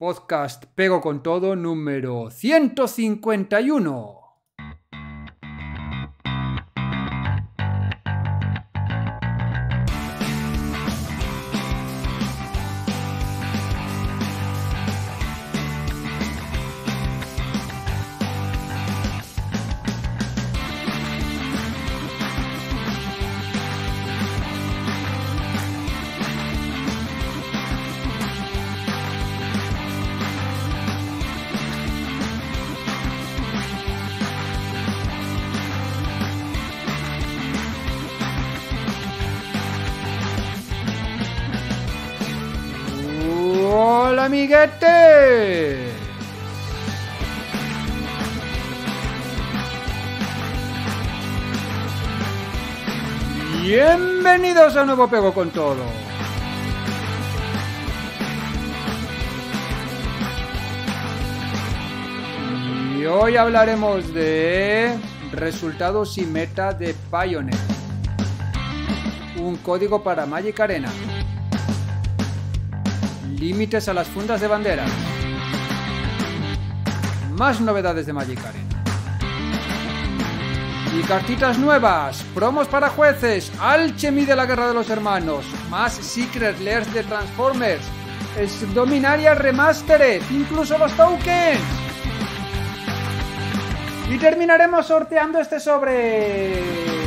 Podcast Pego con Todo número 151. a nuevo Pego con Todo. Y hoy hablaremos de resultados y meta de Pioneer. Un código para Magic Arena. Límites a las fundas de bandera. Más novedades de Magic Arena cartitas nuevas, promos para jueces, Alchemy de la Guerra de los Hermanos, más Secret Layers de Transformers, Dominaria Remastered, incluso los tokens. Y terminaremos sorteando este sobre.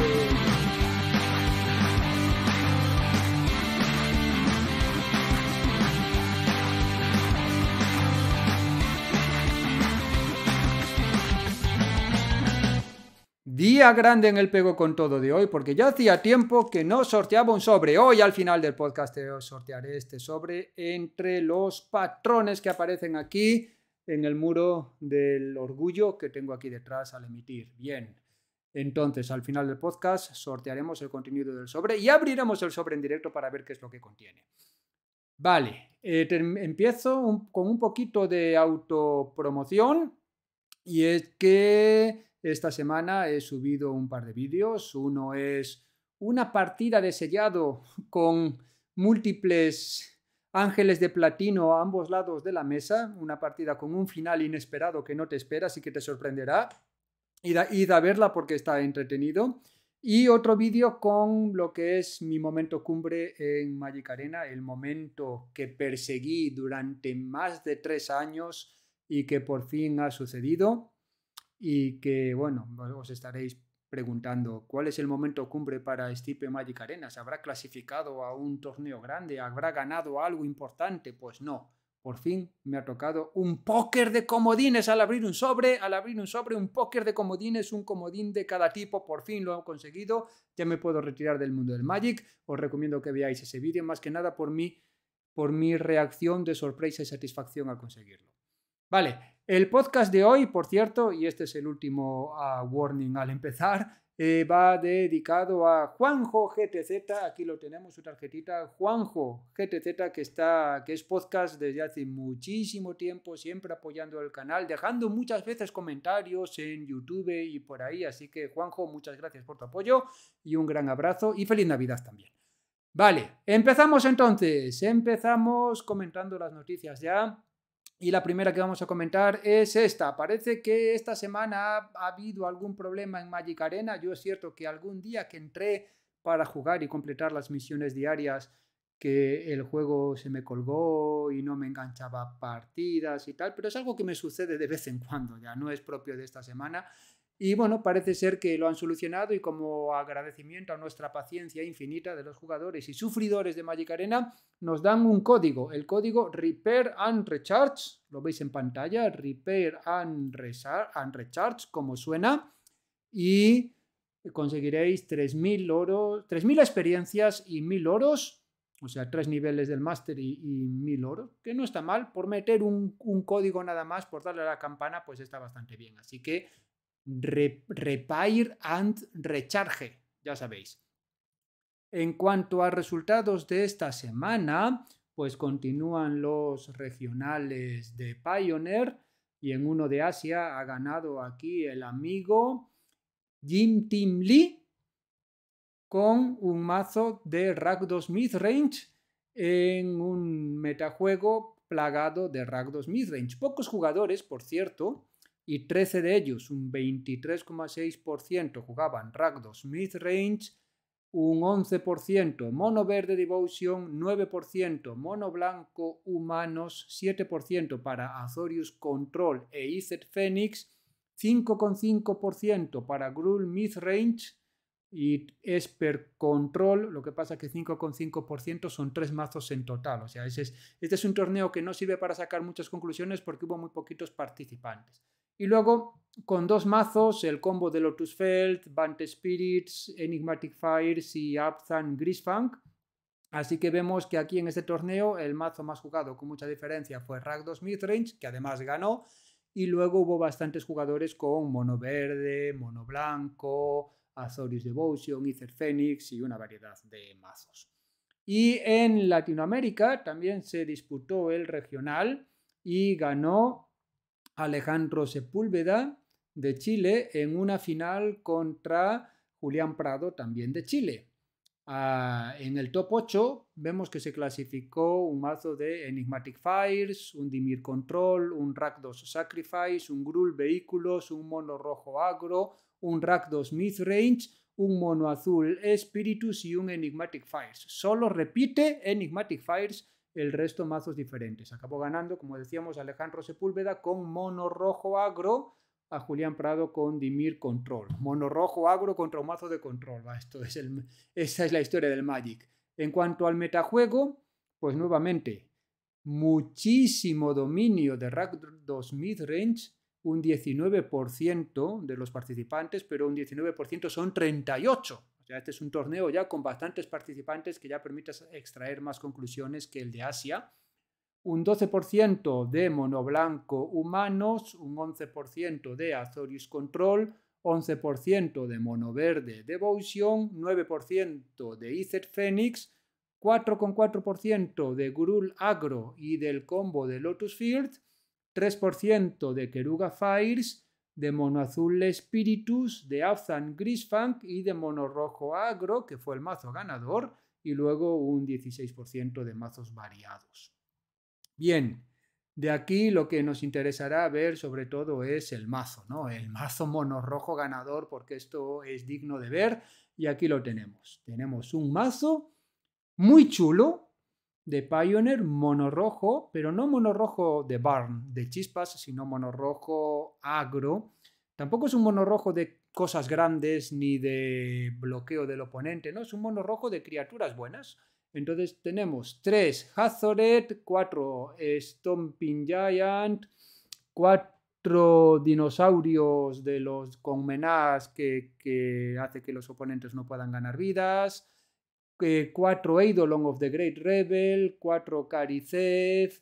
Día grande en el Pego con todo de hoy, porque ya hacía tiempo que no sorteaba un sobre. Hoy al final del podcast te sortearé este sobre entre los patrones que aparecen aquí en el muro del orgullo que tengo aquí detrás al emitir. Bien, entonces al final del podcast sortearemos el contenido del sobre y abriremos el sobre en directo para ver qué es lo que contiene. Vale, eh, empiezo con un poquito de autopromoción y es que... Esta semana he subido un par de vídeos. Uno es una partida de sellado con múltiples ángeles de platino a ambos lados de la mesa, una partida con un final inesperado que no te esperas y que te sorprenderá. y a, a verla porque está entretenido. Y otro vídeo con lo que es mi momento cumbre en Magic Arena, el momento que perseguí durante más de tres años y que por fin ha sucedido y que, bueno, os estaréis preguntando, ¿cuál es el momento cumbre para Stipe Magic Arenas? ¿Habrá clasificado a un torneo grande? ¿Habrá ganado algo importante? Pues no. Por fin me ha tocado un póker de comodines al abrir un sobre, al abrir un sobre, un póker de comodines, un comodín de cada tipo. Por fin lo han conseguido. Ya me puedo retirar del mundo del Magic. Os recomiendo que veáis ese vídeo, más que nada por mí, por mi reacción de sorpresa y satisfacción al conseguirlo. Vale, el podcast de hoy, por cierto, y este es el último ah, warning al empezar, eh, va dedicado a Juanjo GTZ. Aquí lo tenemos, su tarjetita. Juanjo GTZ, que, está, que es podcast desde hace muchísimo tiempo, siempre apoyando el canal, dejando muchas veces comentarios en YouTube y por ahí. Así que, Juanjo, muchas gracias por tu apoyo y un gran abrazo y feliz Navidad también. Vale, empezamos entonces. Empezamos comentando las noticias ya. Y la primera que vamos a comentar es esta. Parece que esta semana ha, habido algún problema en Magic Arena. Yo es cierto que algún día que entré para jugar y completar las misiones diarias, que el juego se me colgó y no me enganchaba partidas y tal, pero es algo que me sucede de vez en cuando, ya no es propio de esta semana. Y bueno, parece ser que lo han solucionado y como agradecimiento a nuestra paciencia infinita de los jugadores y sufridores de Magic Arena, nos dan un código, el código Repair and Recharge, lo veis en pantalla, Repair and, Recharge, como suena, y conseguiréis 3.000 oros, experiencias y 1.000 oros, o sea, tres niveles del máster y, 1.000 oros, que no está mal, por meter un, un código nada más, por darle a la campana, pues está bastante bien. Así que Repair and Recharge, ya sabéis. En cuanto a resultados de esta semana, pues continúan los regionales de Pioneer y en uno de Asia ha ganado aquí el amigo Jim Tim Lee con un mazo de Ragdos Midrange en un metajuego plagado de Ragdos Midrange. Pocos jugadores, por cierto, y 13 de ellos, un 23,6%, jugaban Ragdos Midrange, un 11%, Mono Verde Devotion, 9%, Mono Blanco Humanos, 7% para Azorius Control e Izzet Phoenix, 5,5% para Gruul Midrange y Esper Control, lo que pasa que 5,5% son tres mazos en total. O sea, es, este es un torneo que no sirve para sacar muchas conclusiones porque hubo muy poquitos participantes. Y luego, con dos mazos, el combo de Lotus Felt, Bant Spirits, Enigmatic Fires y Abzan Grisfunk. Así que vemos que aquí en este torneo el mazo más jugado con mucha diferencia fue Ragdos Midrange, que además ganó, y luego hubo bastantes jugadores con mono verde, mono blanco, Azorius Devotion, Ether Phoenix y una variedad de mazos. Y en Latinoamérica también se disputó el regional y ganó Alejandro Sepúlveda de Chile en una final contra Julián Prado también de Chile. Ah, en el top 8 vemos que se clasificó un mazo de Enigmatic Fires, un Dimir Control, un Rakdos Sacrifice, un Gruul Vehículos, un Mono Rojo Agro, un Rakdos Range, un Mono Azul Espíritus y un Enigmatic Fires. Solo repite Enigmatic Fires el resto mazos diferentes. Acabó ganando, como decíamos, Alejandro Sepúlveda con Mono Rojo Agro, a Julián Prado con Dimir Control. Mono Rojo Agro contra un mazo de control. esto es el, esa es la historia del Magic. En cuanto al metajuego, pues nuevamente, muchísimo dominio de Rakdos Midrange, un 19% de los participantes, pero un 19% son 38 este es un torneo ya con bastantes participantes que ya permite extraer más conclusiones que el de Asia. Un 12% de Mono Blanco humanos, un 11% de Azorius Control, 11% de Mono Verde Devotion, 9% de Ether Phoenix, 4,4% de Gurul Agro y del combo de Lotus Field, 3% de Keruga Fires, de mono azul Spiritus, de Afzan Grisfunk y de mono rojo Agro, que fue el mazo ganador, y luego un 16% de mazos variados. Bien, de aquí lo que nos interesará ver sobre todo es el mazo, ¿no? El mazo mono rojo ganador, porque esto es digno de ver, y aquí lo tenemos. Tenemos un mazo muy chulo, de Pioneer Mono Rojo, pero no Mono Rojo de barn, de chispas, sino Mono Rojo agro. Tampoco es un Mono Rojo de cosas grandes ni de bloqueo del oponente, ¿no? Es un Rojo de criaturas buenas. Entonces tenemos 3 Hazoret, 4 Stomping Giant, 4 dinosaurios de los Conmenaz que, que hace que los oponentes no puedan ganar vidas, eh, 4 Eidolon of the Great Rebel, 4 Caricef,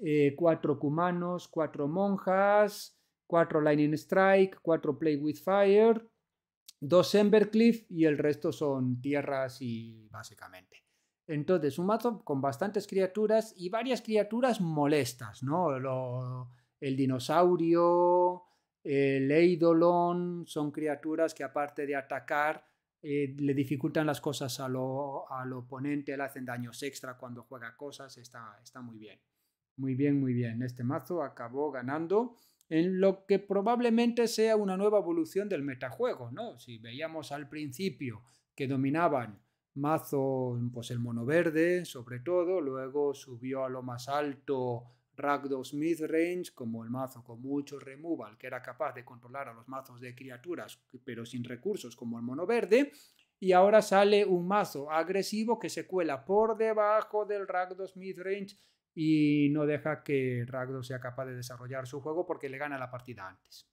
4 Cumanos, 4 Monjas, 4 Lightning Strike, 4 Play with Fire, 2 Embercliff y el resto son tierras y básicamente. Entonces, un mazo con bastantes criaturas y varias criaturas molestas, ¿no? el dinosaurio, el eidolon, son criaturas que aparte de atacar, eh, le dificultan las cosas al lo, oponente, le hacen daños extra cuando juega cosas, está, está muy bien. Muy bien, muy bien. Este mazo acabó ganando en lo que probablemente sea una nueva evolución del metajuego, ¿no? Si veíamos al principio que dominaban mazo, pues el mono verde, sobre todo, luego subió a lo más alto Smith Range como el mazo con mucho removal que era capaz de controlar a los mazos de criaturas pero sin recursos como el mono verde, y ahora sale un mazo agresivo que se cuela por debajo del Smith Range y no deja que Ragdos sea capaz de desarrollar su juego porque le gana la partida antes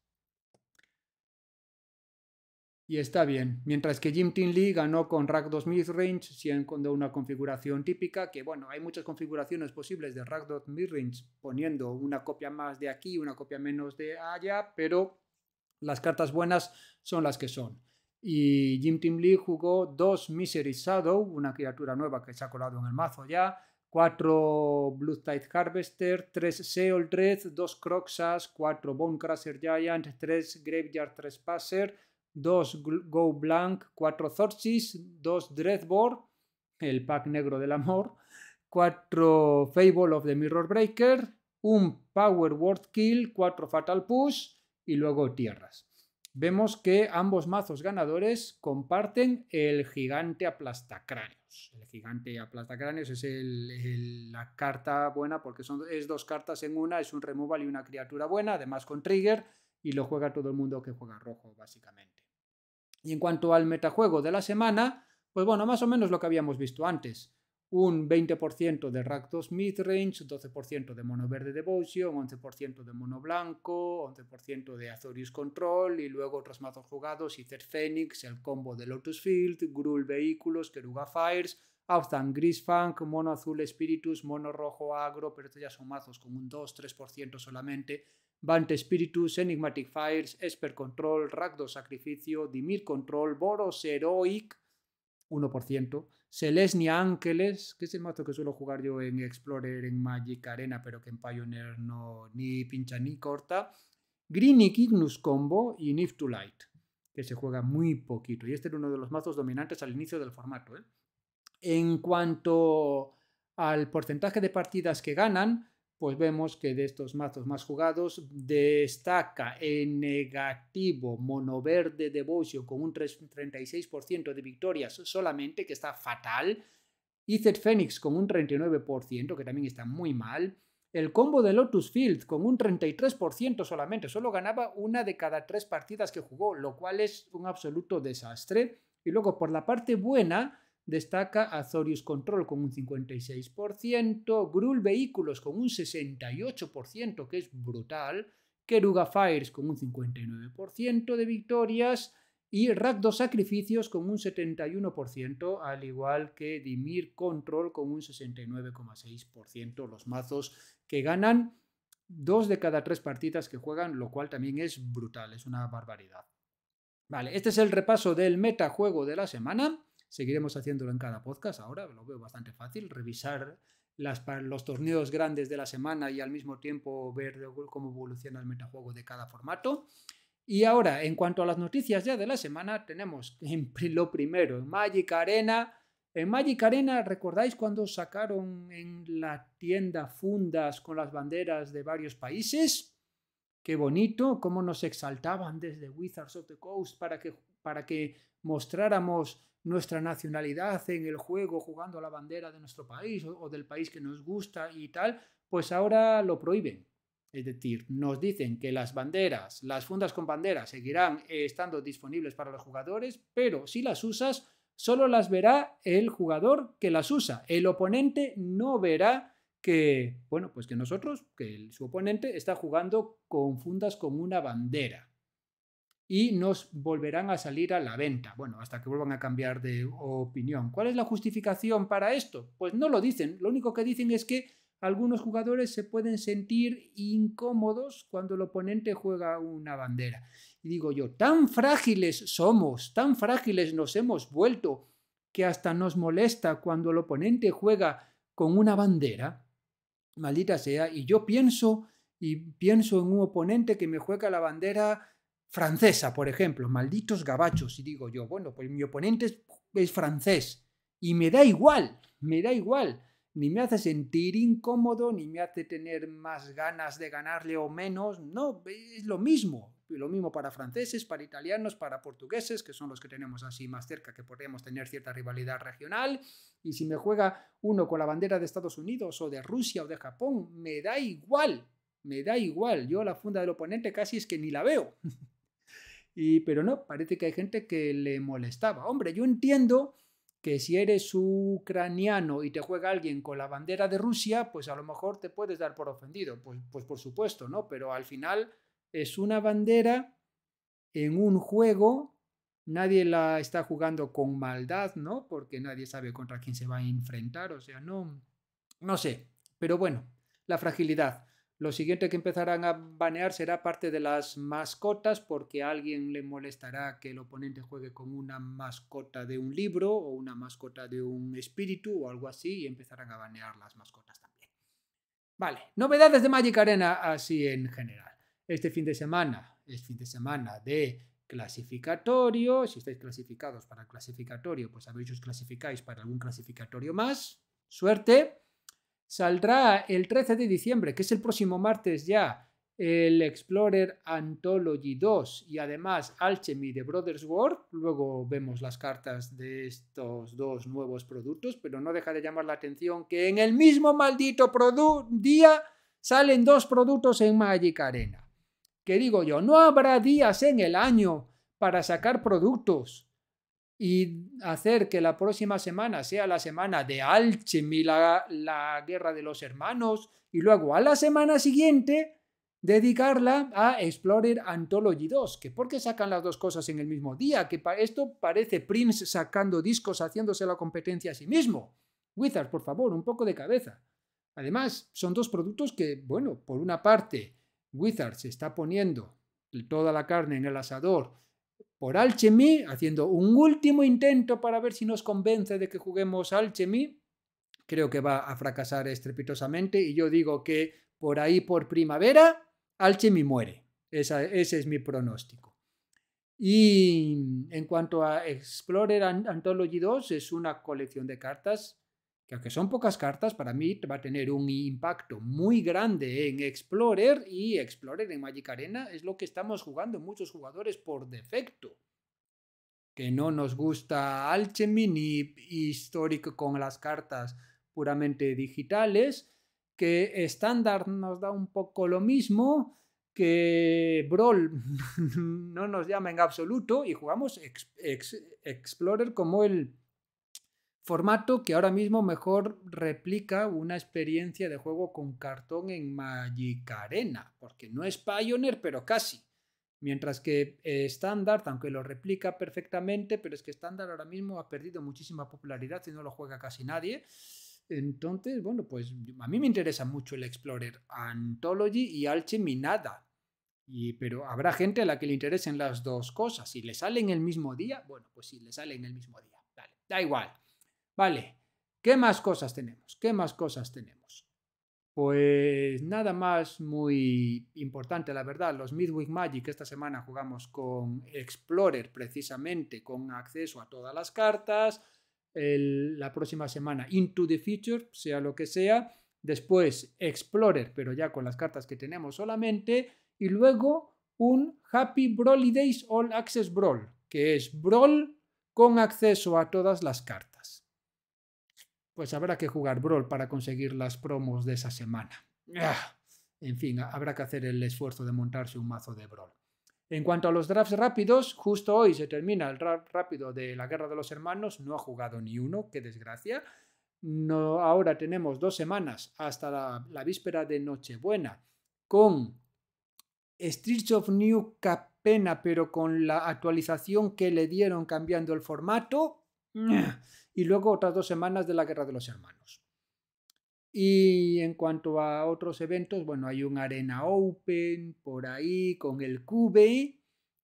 y está bien. Mientras que Jim Lee ganó con rack Midrange si siendo una configuración típica, que bueno, hay muchas configuraciones posibles de rack Midrange, poniendo una copia más de aquí, una copia menos de allá, pero las cartas buenas son las que son. Y Jim Lee jugó dos Misery Shadow, una criatura nueva que se ha colado en el mazo ya, 4 Blue Tide Harvester, 3 Sealdred, dos 2 Croxas, 4 Bonecrusher Giant, tres Graveyard Trespasser, 2 Go Blank, 4 Zorchis, 2 Dreadborn, el pack negro del amor, 4 Fable of the Mirror Breaker, un Power Word Kill, 4 Fatal Push y luego Tierras. Vemos que ambos mazos ganadores comparten el gigante aplastacráneos. El gigante aplastacráneos es la carta buena porque son, es dos cartas en una, es un removal y una criatura buena, además con trigger, y lo juega todo el mundo que juega rojo, básicamente. Y en cuanto al metajuego de la semana, pues bueno, más o menos lo que habíamos visto antes. Un 20% de Rakdos Midrange, 12% de Mono Verde Devotion, 11% de Mono Blanco, 11% de Azorius Control y luego otros mazos jugados, Ether Phoenix, el combo de Lotus Field, Gruul Vehículos, Keruga Fires, gris Grisfunk, Mono Azul Spiritus, Mono Rojo Agro, pero estos ya son mazos con un 2-3% solamente Bant Spiritus, Enigmatic Fires, Esper Control, Ragdo Sacrificio, Dimir Control, Boros Heroic, 1%, Selesnia Ángeles, que es el mazo que suelo jugar yo en Explorer, en Magic Arena, pero que en Pioneer no ni pincha ni corta, green Ignus Combo y Nif to Light, que se juega muy poquito. Y este era uno de los mazos dominantes al inicio del formato. ¿eh? En cuanto al porcentaje de partidas que ganan, pues vemos que de estos mazos más jugados destaca en negativo Mono de Devotion con un 36% de victorias solamente, que está fatal. Izet Phoenix con un 39%, que también está muy mal. El combo de Lotus Field con un 33% solamente, solo ganaba una de cada tres partidas que jugó, lo cual es un absoluto desastre. Y luego por la parte buena, destaca Azorius Control con un 56%, Grul Vehículos con un 68%, que es brutal, Keruga Fires con un 59% de victorias y Rakdos Sacrificios con un 71%, al igual que Dimir Control con un 69,6%, los mazos que ganan dos de cada tres partidas que juegan, lo cual también es brutal, es una barbaridad. Vale, este es el repaso del metajuego de la semana. Seguiremos haciéndolo en cada podcast ahora, lo veo bastante fácil, revisar los torneos grandes de la semana y al mismo tiempo ver cómo evoluciona el metajuego de cada formato. Y ahora, en cuanto a las noticias ya de la semana, tenemos lo primero, en Magic Arena. En Magic Arena, ¿recordáis cuando sacaron en la tienda fundas con las banderas de varios países? Qué bonito, cómo nos exaltaban desde Wizards of the Coast para que, para que mostráramos nuestra nacionalidad en el juego, jugando a la bandera de nuestro país o, del país que nos gusta y tal, pues ahora lo prohíben. Es decir, nos dicen que las banderas, las fundas con banderas seguirán eh, estando disponibles para los jugadores, pero si las usas, solo las verá el jugador que las usa. El oponente no verá que, bueno, pues que nosotros, que su oponente está jugando con fundas con una bandera y nos volverán a salir a la venta. Bueno, hasta que vuelvan a cambiar de opinión. ¿Cuál es la justificación para esto? Pues no lo dicen. Lo único que dicen es que algunos jugadores se pueden sentir incómodos cuando el oponente juega una bandera. Y digo yo, tan frágiles somos, tan frágiles nos hemos vuelto, que hasta nos molesta cuando el oponente juega con una bandera. Maldita sea, y yo pienso, y pienso en un oponente que me juega la bandera francesa, por ejemplo, malditos gabachos, y digo yo, bueno, pues mi oponente es, francés, y me da igual, me da igual, ni me hace sentir incómodo, ni me hace tener más ganas de ganarle o menos, no, es lo mismo, lo mismo para franceses, para italianos, para portugueses, que son los que tenemos así más cerca, que podríamos tener cierta rivalidad regional. Y si me juega uno con la bandera de Estados Unidos o de Rusia o de Japón, me da igual, me da igual. Yo la funda del oponente casi es que ni la veo. Y, pero no, parece que hay gente que le molestaba. Hombre, yo entiendo que si eres ucraniano y te juega alguien con la bandera de Rusia, pues a lo mejor te puedes dar por ofendido. Pues, pues por supuesto, ¿no? Pero al final es una bandera en un juego nadie la está jugando con maldad, ¿no? Porque nadie sabe contra quién se va a enfrentar, o sea, no, no sé, pero bueno, la fragilidad. Lo siguiente que empezarán a banear será parte de las mascotas, porque a alguien le molestará que el oponente juegue con una mascota de un libro o una mascota de un espíritu o algo así, y empezarán a banear las mascotas también. Vale, novedades de Magic Arena así en general. Este fin de semana es fin de semana de clasificatorio. Si estáis clasificados para clasificatorio, pues a os clasificáis para algún clasificatorio más. Suerte. Saldrá el 13 de diciembre, que es el próximo martes ya, el Explorer Anthology 2 y además Alchemy de Brothers War. Luego vemos las cartas de estos dos nuevos productos, pero no deja de llamar la atención que en el mismo maldito día salen dos productos en Magic Arena. Que digo yo, no habrá días en el año para sacar productos y hacer que la próxima semana sea la semana de Alchemy, la, guerra de los hermanos, y luego a la semana siguiente dedicarla a Explorer Anthology 2, que ¿por qué sacan las dos cosas en el mismo día? Que para esto parece Prince sacando discos, haciéndose la competencia a sí mismo. Wizards, por favor, un poco de cabeza. Además, son dos productos que, bueno, por una parte, Wizards está poniendo toda la carne en el asador por Alchemy, haciendo un último intento para ver si nos convence de que juguemos Alchemy. Creo que va a fracasar estrepitosamente y yo digo que por ahí por primavera Alchemy muere. ese es mi pronóstico. Y en cuanto a Explorer Anthology 2, es una colección de cartas que aunque son pocas cartas, para mí va a tener un impacto muy grande en Explorer y Explorer en Magic Arena es lo que estamos jugando muchos jugadores por defecto. Que no nos gusta Alchemini ni Historic con las cartas puramente digitales, que estándar nos da un poco lo mismo, que Brawl no nos llama en absoluto y jugamos Explorer como el Formato que ahora mismo mejor replica una experiencia de juego con cartón en Magic Arena, porque no es Pioneer, pero casi. Mientras que eh, Standard, aunque lo replica perfectamente, pero es que Standard ahora mismo ha perdido muchísima popularidad y no lo juega casi nadie. Entonces, bueno, pues a mí me interesa mucho el Explorer Anthology y Alchemy nada. Y, pero habrá gente a la que le interesen las dos cosas. Si le salen el mismo día, bueno, pues si le salen el mismo día. da igual. Vale, ¿qué más cosas tenemos? ¿Qué más cosas tenemos? Pues nada más muy importante, la verdad. Los Midweek Magic esta semana jugamos con Explorer precisamente, con acceso a todas las cartas. la próxima semana Into the Future, sea lo que sea. Después Explorer, pero ya con las cartas que tenemos solamente. Y luego un Happy Broly Days All Access Brawl, que es Brawl con acceso a todas las cartas pues habrá que jugar Brawl para conseguir las promos de esa semana. Ah, en fin, habrá que hacer el esfuerzo de montarse un mazo de Brawl. En cuanto a los drafts rápidos, justo hoy se termina el draft rápido de la Guerra de los Hermanos, no ha jugado ni uno, qué desgracia. No, ahora tenemos dos semanas hasta la, la víspera de Nochebuena con Streets of New Capena, pero con la actualización que le dieron cambiando el formato. Ah, y luego otras dos semanas de la Guerra de los Hermanos. Y en cuanto a otros eventos, bueno, hay un Arena Open por ahí con el Cube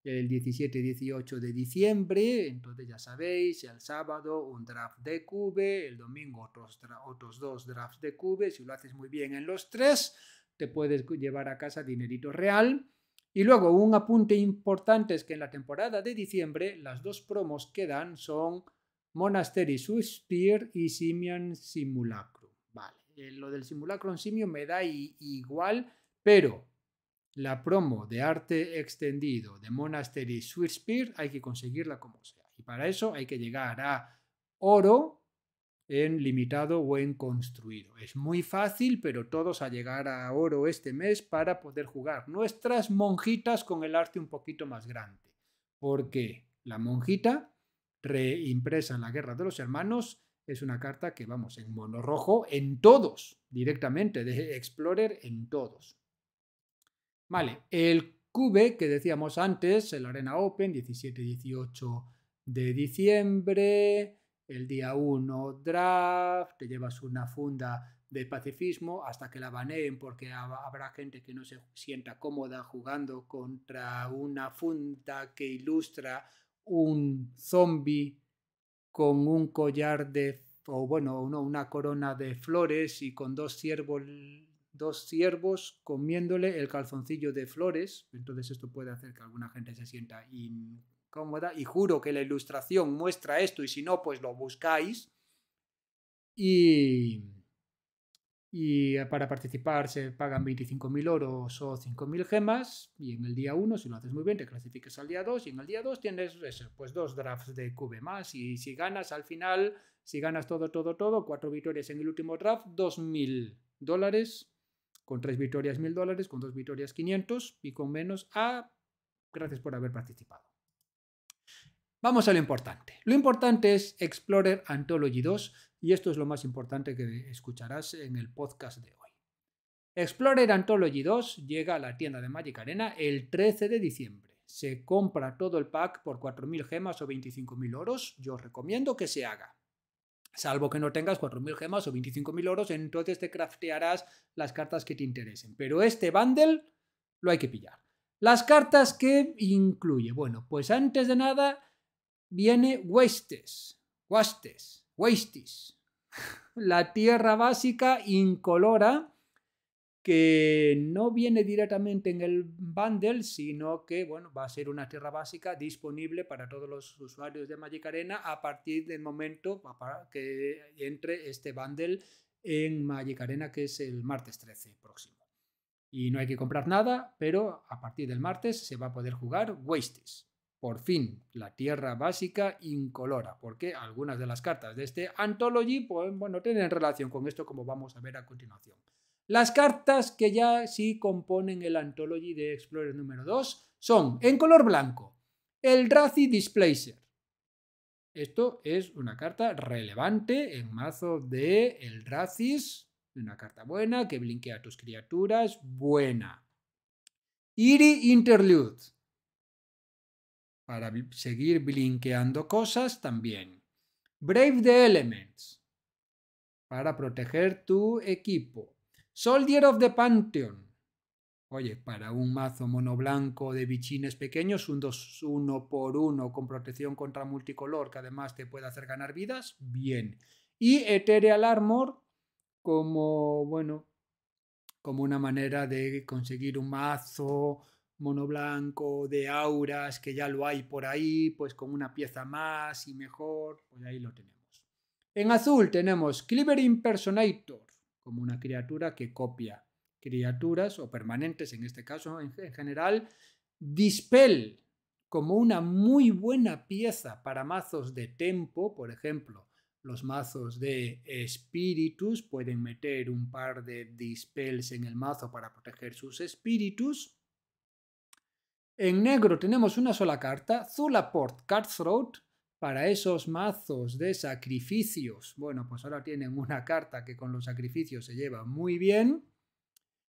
el 17 y 18 de diciembre, entonces ya sabéis, el sábado un draft de Cube, el domingo otros, otros dos drafts de Cube, si lo haces muy bien en los tres, te puedes llevar a casa dinerito real. Y luego un apunte importante es que en la temporada de diciembre las dos promos que dan son Monastery Suspir y Simian Simulacrum. Vale, eh, lo del Simulacrum Simio me da igual, pero la promo de arte extendido de Monastery Suspir hay que conseguirla como sea. Y para eso hay que llegar a oro en limitado o en construido. Es muy fácil, pero todos a llegar a oro este mes para poder jugar nuestras monjitas con el arte un poquito más grande. Porque la monjita reimpresa en la Guerra de los Hermanos, es una carta que, vamos, en mono rojo, en todos, directamente, de Explorer en todos. Vale, el Cube que decíamos antes, el Arena Open, 17-18 de diciembre, el día 1 draft, te llevas una funda de pacifismo hasta que la baneen porque habrá gente que no se sienta cómoda jugando contra una funda que ilustra un zombie con un collar de, o bueno, una corona de flores y con dos ciervos, dos ciervos comiéndole el calzoncillo de flores. Entonces esto puede hacer que alguna gente se sienta incómoda y juro que la ilustración muestra esto y si no, pues lo buscáis. Y y eh, para participar se pagan 25.000 oros o 5.000 gemas y en el día 1, si lo haces muy bien, te clasificas al día 2 y en el día 2 tienes pues dos drafts de QB más y si ganas al final, si ganas todo, todo, todo, cuatro victorias en el último draft, 2.000 dólares, con tres victorias 1.000 dólares, con dos victorias 500 y con menos a ah, gracias por haber participado. Vamos a lo importante. Lo importante es Explorer Anthology 2 y esto es lo más importante que escucharás en el podcast de hoy. Explorer Anthology 2 llega a la tienda de Magic Arena el 13 de diciembre. Se compra todo el pack por 4.000 gemas o 25.000 oros. Yo recomiendo que se haga. Salvo que no tengas 4.000 gemas o 25.000 oros, entonces te craftearás las cartas que te interesen. Pero este bundle lo hay que pillar. Las cartas que incluye. Bueno, pues antes de nada viene Wastes. Wastes wastis, la tierra básica incolora que no viene directamente en el bundle, sino que bueno, va a ser una tierra básica disponible para todos los usuarios de Magic Arena a partir del momento que entre este bundle en Magic Arena, que es el martes 13 próximo. Y no hay que comprar nada, pero a partir del martes se va a poder jugar Wastes. Por fin, la tierra básica incolora, porque algunas de las cartas de este Anthology, pues, bueno, tienen relación con esto como vamos a ver a continuación. Las cartas que ya sí componen el Anthology de Explorer número 2 son, en color blanco, el Razi Displacer. Esto es una carta relevante en mazo de el una carta buena que blinquea a tus criaturas, buena. Iri Interlude, para seguir blinqueando cosas también. Brave the Elements, para proteger tu equipo. Soldier of the Pantheon. Oye, para un mazo mono blanco de bichines pequeños, un 2-1 por 1 con protección contra multicolor que además te puede hacer ganar vidas, bien. Y Ethereal Armor como, bueno, como una manera de conseguir un mazo blanco de auras, que ya lo hay por ahí, pues con una pieza más y mejor, pues ahí lo tenemos. En azul tenemos Cleaver Impersonator, como una criatura que copia criaturas o permanentes en este caso en general. Dispel, como una muy buena pieza para mazos de tempo, por ejemplo, los mazos de espíritus pueden meter un par de dispels en el mazo para proteger sus espíritus. En negro tenemos una sola carta, Zulaport Cutthroat, para esos mazos de sacrificios. Bueno, pues ahora tienen una carta que con los sacrificios se lleva muy bien.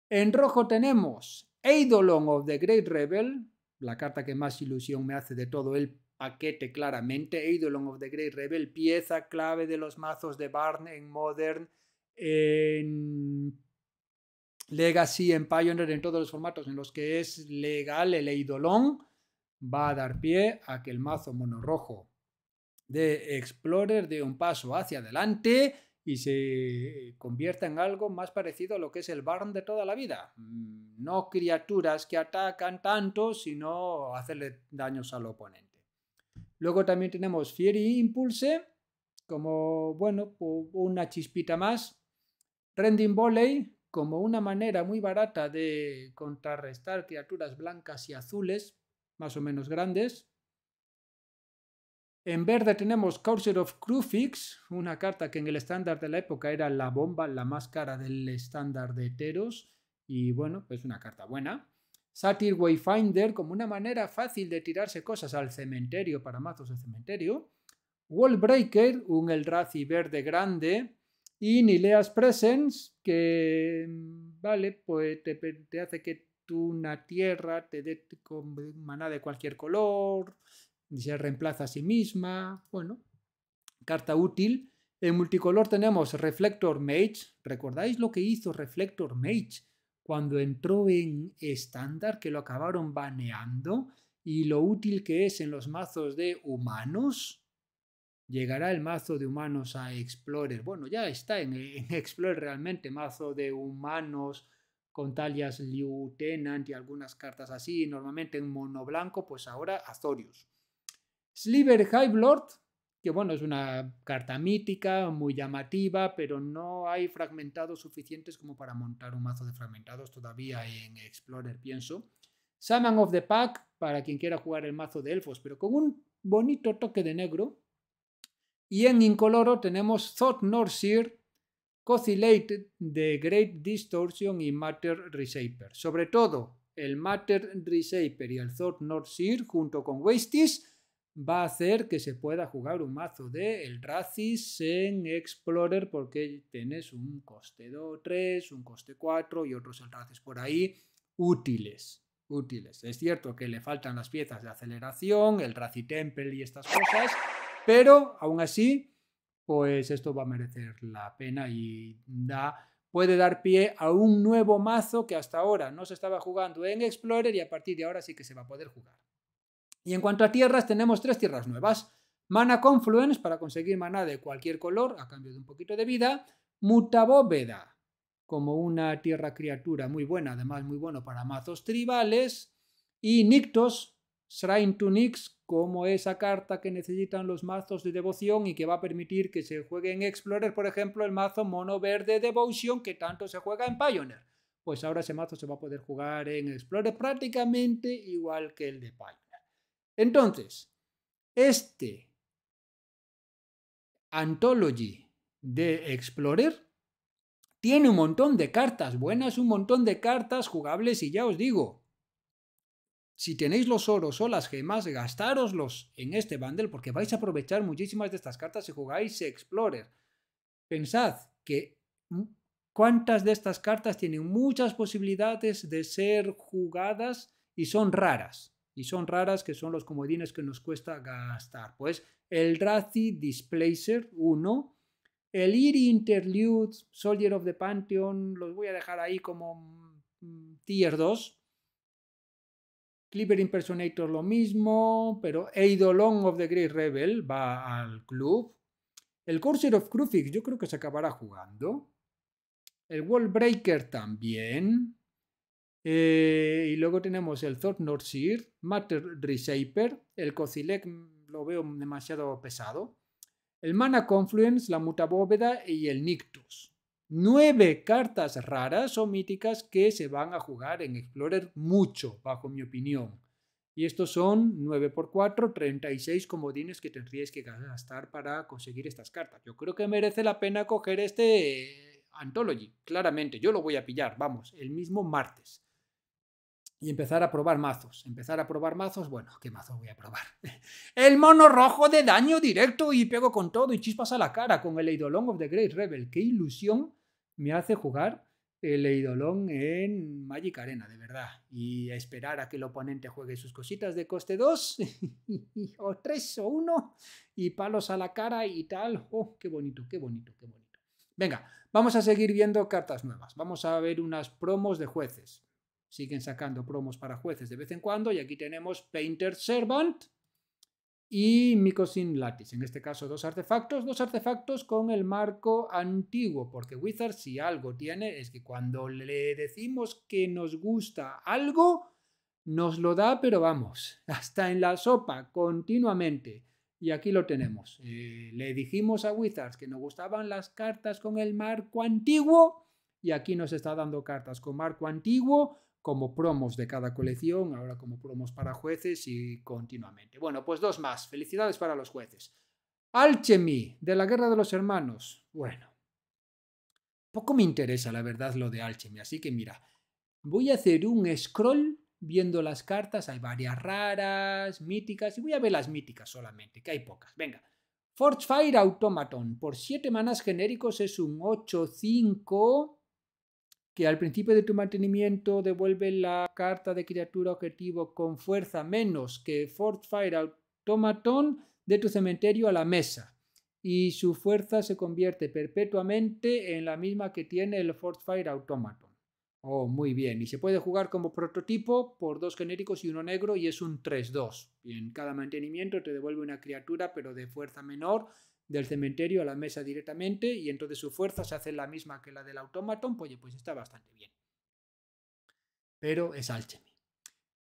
En rojo tenemos Eidolon of the Great Rebel, la carta que más ilusión me hace de todo el paquete claramente. Eidolon of the Great Rebel, pieza clave de los mazos de Barn en Modern, en Legacy en Pioneer en todos los formatos en los que es legal el Eidolon va a dar pie a que el mazo rojo de Explorer dé un paso hacia adelante y se convierta en algo más parecido a lo que es el Barn de toda la vida. Mm, no criaturas que atacan tanto, sino hacerle daños al oponente. Luego también tenemos Fiery Impulse, como, bueno, una chispita más. Rending Volley, como una manera muy barata de contrarrestar criaturas blancas y azules, más o menos grandes. En verde tenemos Courser of Crufix, una carta que en el estándar de la época era la bomba, la más cara del estándar de Eteros, y bueno, pues una carta buena. Satyr Wayfinder, como una manera fácil de tirarse cosas al cementerio para mazos de cementerio. Wallbreaker, un Eldrazi verde grande, y Nileas Presence, que, mm, vale, pues te, hace que una tierra te dé maná de cualquier color, se reemplaza a sí misma, bueno, carta útil. En multicolor tenemos Reflector Mage. ¿Recordáis lo que hizo Reflector Mage cuando entró en estándar, que lo acabaron baneando? Y lo útil que es en los mazos de humanos. Llegará el mazo de humanos a Explorer. Bueno, ya está en, Explorer realmente, mazo de humanos con talias lieutenant y algunas cartas así, normalmente en mono blanco, pues ahora Azorius. Sliver High que bueno, es una carta mítica, muy llamativa, pero no hay fragmentados suficientes como para montar un mazo de fragmentados todavía en Explorer, pienso. Summon of the Pack, para quien quiera jugar el mazo de elfos, pero con un bonito toque de negro, y en incoloro tenemos Thought Cozy Late, de Great Distortion y Matter Reshaper. Sobre todo, el Matter Reshaper y el Thought Norsir junto con Wastis va a hacer que se pueda jugar un mazo de el Racis en Explorer porque tienes un coste 2, 3, un coste 4 y otros el Racis por ahí útiles, útiles. Es cierto que le faltan las piezas de aceleración, el Raci Temple y estas cosas, pero aún así, pues esto va a merecer la pena y da, puede dar pie a un nuevo mazo que hasta ahora no se estaba jugando en Explorer y a partir de ahora sí que se va a poder jugar. Y en cuanto a tierras, tenemos tres tierras nuevas. Mana Confluence para conseguir mana de cualquier color a cambio de un poquito de vida. Mutabóveda como una tierra criatura muy buena, además muy bueno para mazos tribales. Y Nictos Shrine Tunix como esa carta que necesitan los mazos de devoción y que va a permitir que se juegue en Explorer, por ejemplo, el mazo mono verde Devotion que tanto se juega en Pioneer. Pues ahora ese mazo se va a poder jugar en Explorer prácticamente igual que el de Pioneer. Entonces, este Anthology de Explorer tiene un montón de cartas buenas, un montón de cartas jugables y ya os digo, si tenéis los oros o las gemas, gastároslos en este bundle porque vais a aprovechar muchísimas de estas cartas si jugáis Explorer. Pensad que cuántas de estas cartas tienen muchas posibilidades de ser jugadas y son raras. Y son raras que son los comodines que nos cuesta gastar. Pues el Razi Displacer 1, el Iri Interlude, Soldier of the Pantheon, los voy a dejar ahí como mm, tier 2 Cleaver Impersonator lo mismo, pero Eidolon of the Great Rebel va al club. El Corsair of Crufix yo creo que se acabará jugando. El Wallbreaker también. Eh, y luego tenemos el Thor Norsir, Matter Reshaper, el Cocilec lo veo demasiado pesado. El Mana Confluence, la Muta Bóveda y el Nictus nueve cartas raras o míticas que se van a jugar en Explorer mucho, bajo mi opinión. Y estos son 9x4, 36 comodines que tendríais que gastar para conseguir estas cartas. Yo creo que merece la pena coger este eh, Anthology, claramente. Yo lo voy a pillar, vamos, el mismo martes. Y empezar a probar mazos. Empezar a probar mazos, bueno, ¿qué mazo voy a probar? el mono rojo de daño directo y pego con todo y chispas a la cara con el Eidolon of the Great Rebel. ¡Qué ilusión! me hace jugar el Eidolon en Magic Arena, de verdad. Y a esperar a que el oponente juegue sus cositas de coste 2, o 3, o 1, y palos a la cara y tal. ¡Oh, qué bonito, qué bonito, qué bonito! Venga, vamos a seguir viendo cartas nuevas. Vamos a ver unas promos de jueces. Siguen sacando promos para jueces de vez en cuando, y aquí tenemos Painter Servant, y Sin Lattice. En este caso, dos artefactos, dos artefactos con el marco antiguo, porque Wizard si algo tiene es que cuando le decimos que nos gusta algo, nos lo da, pero vamos, hasta en la sopa, continuamente. Y aquí lo tenemos. Eh, le dijimos a Wizards que nos gustaban las cartas con el marco antiguo y aquí nos está dando cartas con marco antiguo, como promos de cada colección, ahora como promos para jueces y continuamente. Bueno, pues dos más. Felicidades para los jueces. Alchemy, de la Guerra de los Hermanos. Bueno, poco me interesa la verdad lo de Alchemy, así que mira, voy a hacer un scroll viendo las cartas, hay varias raras, míticas, y voy a ver las míticas solamente, que hay pocas. Venga, Forgefire Automaton, por 7 manas genéricos es un 8-5 que al principio de tu mantenimiento devuelve la carta de criatura objetivo con fuerza menos que fire Automaton de tu cementerio a la mesa. Y su fuerza se convierte perpetuamente en la misma que tiene el fire Automaton. Oh, muy bien. Y se puede jugar como prototipo por dos genéricos y uno negro y es un 3-2. Y en cada mantenimiento te devuelve una criatura pero de fuerza menor del cementerio a la mesa directamente y entonces su fuerza se hace la misma que la del automaton, pues, pues está bastante bien. Pero es alchemy.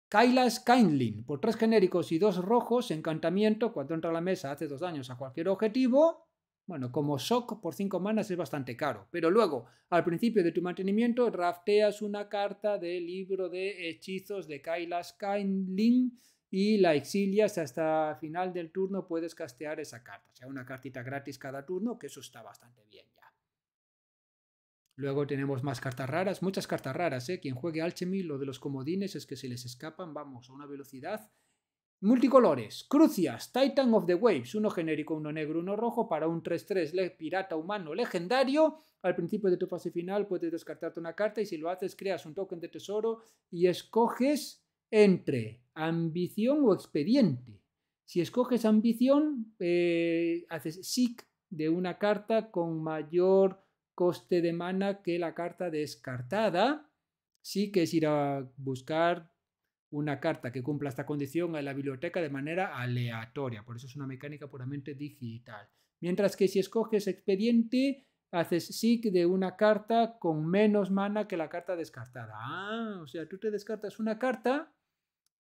Kailas Kindling por tres genéricos y dos rojos, encantamiento, cuando entra a la mesa hace dos daños a cualquier objetivo. Bueno, como shock por cinco manas es bastante caro, pero luego, al principio de tu mantenimiento, rafteas una carta del libro de hechizos de Kailas Kindling y la exilias hasta final del turno puedes castear esa carta, o sea, una cartita gratis cada turno, que eso está bastante bien ya. Luego tenemos más cartas raras, muchas cartas raras, ¿eh? Quien juegue Alchemy, lo de los comodines es que se les escapan, vamos, a una velocidad. Multicolores, Crucias, Titan of the Waves, uno genérico, uno negro, uno rojo, para un 3-3 pirata humano legendario. Al principio de tu fase final puedes descartarte una carta y si lo haces creas un token de tesoro y escoges entre ambición o expediente. Si escoges ambición, eh, haces SIC de una carta con mayor coste de mana que la carta descartada. que es ir a buscar una carta que cumpla esta condición en la biblioteca de manera aleatoria. Por eso es una mecánica puramente digital. Mientras que si escoges expediente, haces SIC de una carta con menos mana que la carta descartada. Ah, o sea, tú te descartas una carta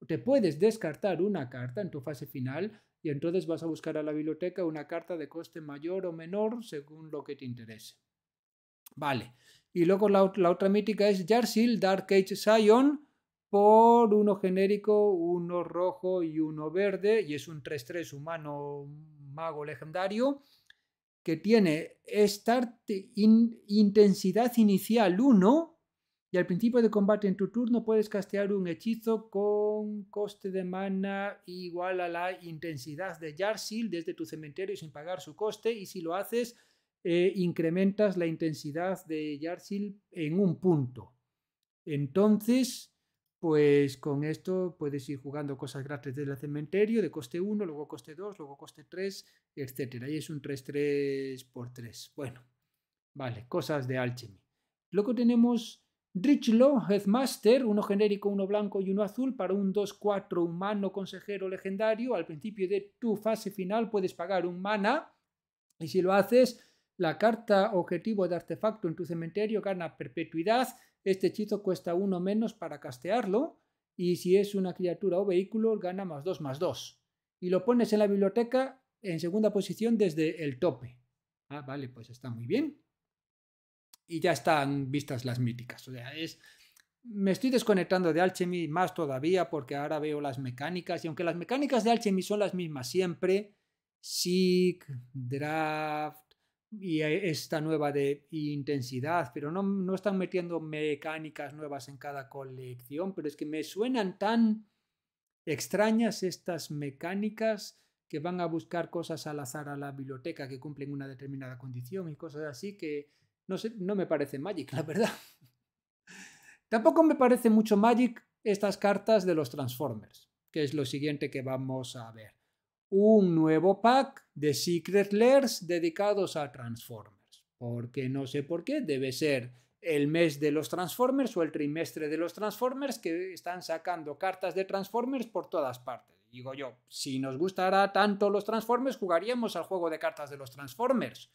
te puedes descartar una carta en tu fase final y entonces vas a buscar a la biblioteca una carta de coste mayor o menor según lo que te interese. Vale. Y luego la, otra mítica es Jarsil Dark Age Scion por uno genérico, uno rojo y uno verde. Y es un 3-3 humano mago legendario que tiene start intensidad inicial 1 y al principio de combate en tu turno puedes castear un hechizo con coste de mana igual a la intensidad de Yarsil desde tu cementerio sin pagar su coste. Y si lo haces, eh, incrementas la intensidad de Yarsil en un punto. Entonces, pues con esto puedes ir jugando cosas gratis desde el cementerio, de coste 1, luego coste 2, luego coste 3, etc. Y es un 3-3 por 3. Bueno, vale, cosas de Alchemy. Luego tenemos Richlow, Headmaster, uno genérico, uno blanco y uno azul, para un 2-4 humano consejero legendario. Al principio de tu fase final puedes pagar un mana y si lo haces, la carta objetivo de artefacto en tu cementerio gana perpetuidad. Este hechizo cuesta uno menos para castearlo y si es una criatura o vehículo gana más 2 más 2. Y lo pones en la biblioteca en segunda posición desde el tope. Ah, vale, pues está muy bien y ya están vistas las míticas. O sea, es, me estoy desconectando de Alchemy más todavía porque ahora veo las mecánicas y aunque las mecánicas de Alchemy son las mismas siempre, SIG, Draft y e, esta nueva de intensidad, pero no, no están metiendo mecánicas nuevas en cada colección, pero es que me suenan tan extrañas estas mecánicas que van a buscar cosas al azar a la biblioteca que cumplen una determinada condición y cosas así que no, me parece Magic, la verdad. Tampoco me parece mucho Magic estas cartas de los Transformers, que es lo siguiente que vamos a ver. Un nuevo pack de Secret Lairs dedicados a Transformers. Porque no sé por qué, debe ser el mes de los Transformers o el trimestre de los Transformers que están sacando cartas de Transformers por todas partes. Digo yo, si nos gustara tanto los Transformers, jugaríamos al juego de cartas de los Transformers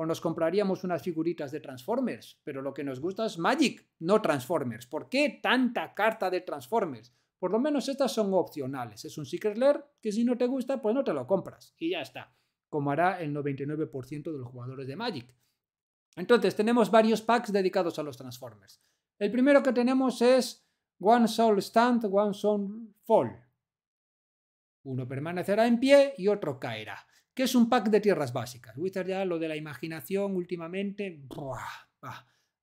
o nos compraríamos unas figuritas de Transformers, pero lo que nos gusta es Magic, no Transformers. ¿Por qué tanta carta de Transformers? Por lo menos estas son opcionales. Es un Secret Lair que si no te gusta, pues no te lo compras y ya está, como hará el 99% de los jugadores de Magic. Entonces, tenemos varios packs dedicados a los Transformers. El primero que tenemos es One Soul Stand, One Soul Fall. Uno permanecerá en pie y otro caerá que es un pack de tierras básicas? Wizard ya lo de la imaginación últimamente. Buah,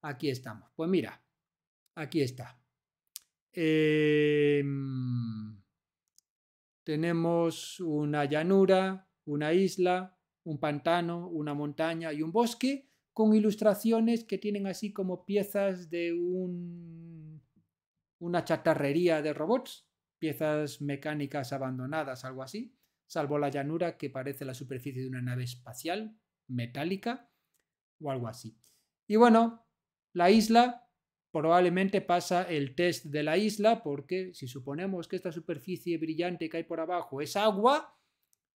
aquí estamos. Pues mira, aquí está. Em, tenemos una llanura, una isla, un pantano, una montaña y un bosque con ilustraciones que tienen así como piezas de un, una chatarrería de robots, piezas mecánicas abandonadas, algo así salvo la llanura que parece la superficie de una nave espacial metálica o algo así. Y bueno, la isla probablemente pasa el test de la isla porque si suponemos que esta superficie brillante que hay por abajo es agua,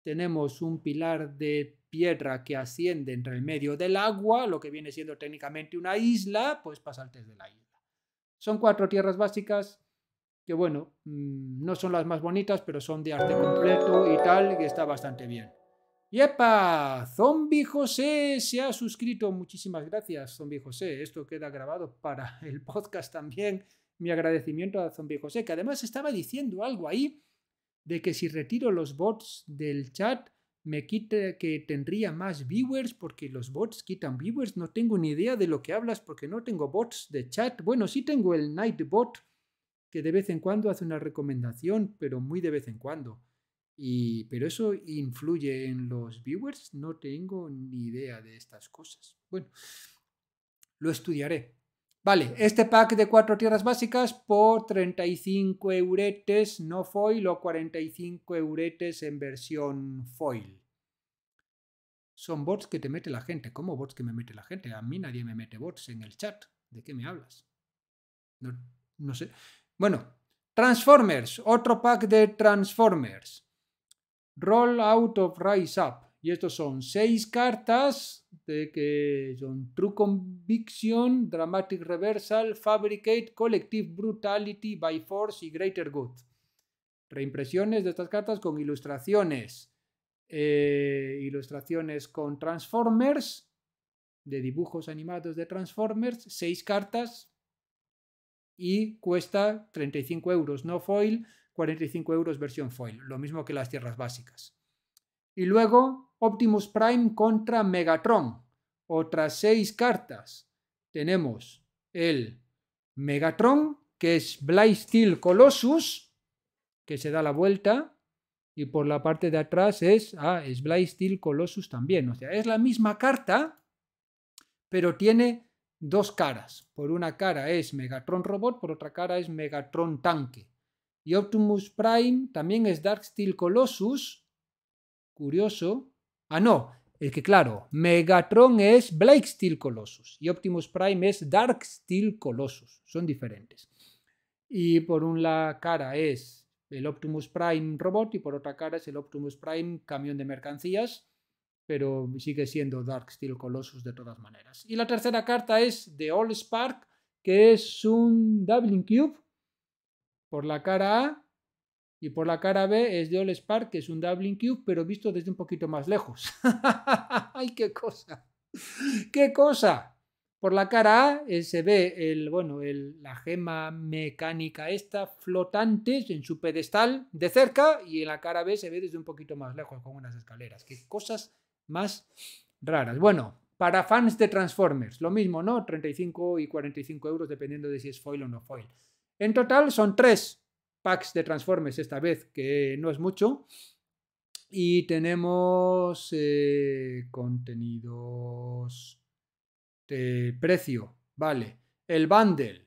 tenemos un pilar de piedra que asciende entre el medio del agua, lo que viene siendo técnicamente una isla, pues pasa el test de la isla. Son cuatro tierras básicas, que bueno, mm, no son las más bonitas, pero son de arte completo y tal, que está bastante bien. ¡Yepa! Zombie José se ha suscrito. Muchísimas gracias, Zombie José. Esto queda grabado para el podcast también. Mi agradecimiento a Zombie José, que además estaba diciendo algo ahí de que si retiro los bots del chat, me quita que tendría más viewers porque los bots quitan viewers. No tengo ni idea de lo que hablas porque no tengo bots de chat. Bueno, sí tengo el Nightbot que de vez en cuando hace una recomendación, pero muy de vez en cuando. Y, pero eso influye en los viewers, no tengo ni idea de estas cosas. Bueno, lo estudiaré. Vale, este pack de cuatro tierras básicas por 35 euretes no foil o 45 euretes en versión foil. Son bots que te mete la gente. ¿Cómo bots que me mete la gente? A mí nadie me mete bots en el chat. ¿De qué me hablas? No, no sé. Bueno, Transformers, otro pack de Transformers. Roll Out of Rise Up. Y estos son seis cartas de que son True Conviction, Dramatic Reversal, Fabricate, Collective Brutality by Force y Greater Good. Reimpresiones de estas cartas con ilustraciones. Eh, ilustraciones con Transformers, de dibujos animados de Transformers, seis cartas y cuesta 35 euros no foil, 45 euros versión foil, lo mismo que las tierras básicas. Y luego Optimus Prime contra Megatron, otras seis cartas. Tenemos el Megatron, que es Steel Colossus, que se da la vuelta, y por la parte de atrás es, ah, es Steel Colossus también. O sea, es la misma carta, pero tiene dos caras. Por una cara es Megatron Robot, por otra cara es Megatron Tanque. Y Optimus Prime también es Dark Steel Colossus. Curioso. Ah, no. Es que claro, Megatron es Blake Steel Colossus y Optimus Prime es Dark Steel Colossus. Son diferentes. Y por una cara es el Optimus Prime Robot y por otra cara es el Optimus Prime Camión de Mercancías pero sigue siendo Dark Steel Colossus de todas maneras. Y la tercera carta es The All Spark, que es un Dublin Cube por la cara A y por la cara B es The All Spark, que es un Dublin Cube, pero visto desde un poquito más lejos. ¡Ay, qué cosa! ¡Qué cosa! Por la cara A eh, se ve el, bueno, el, la gema mecánica esta flotante en su pedestal de cerca y en la cara B se ve desde un poquito más lejos con unas escaleras. ¡Qué cosas más raras. Bueno, para fans de Transformers, lo mismo, ¿no? 35 y 45 euros dependiendo de si es foil o no foil. En total son tres packs de Transformers esta vez, que no es mucho. Y tenemos eh, contenidos de precio, vale. El bundle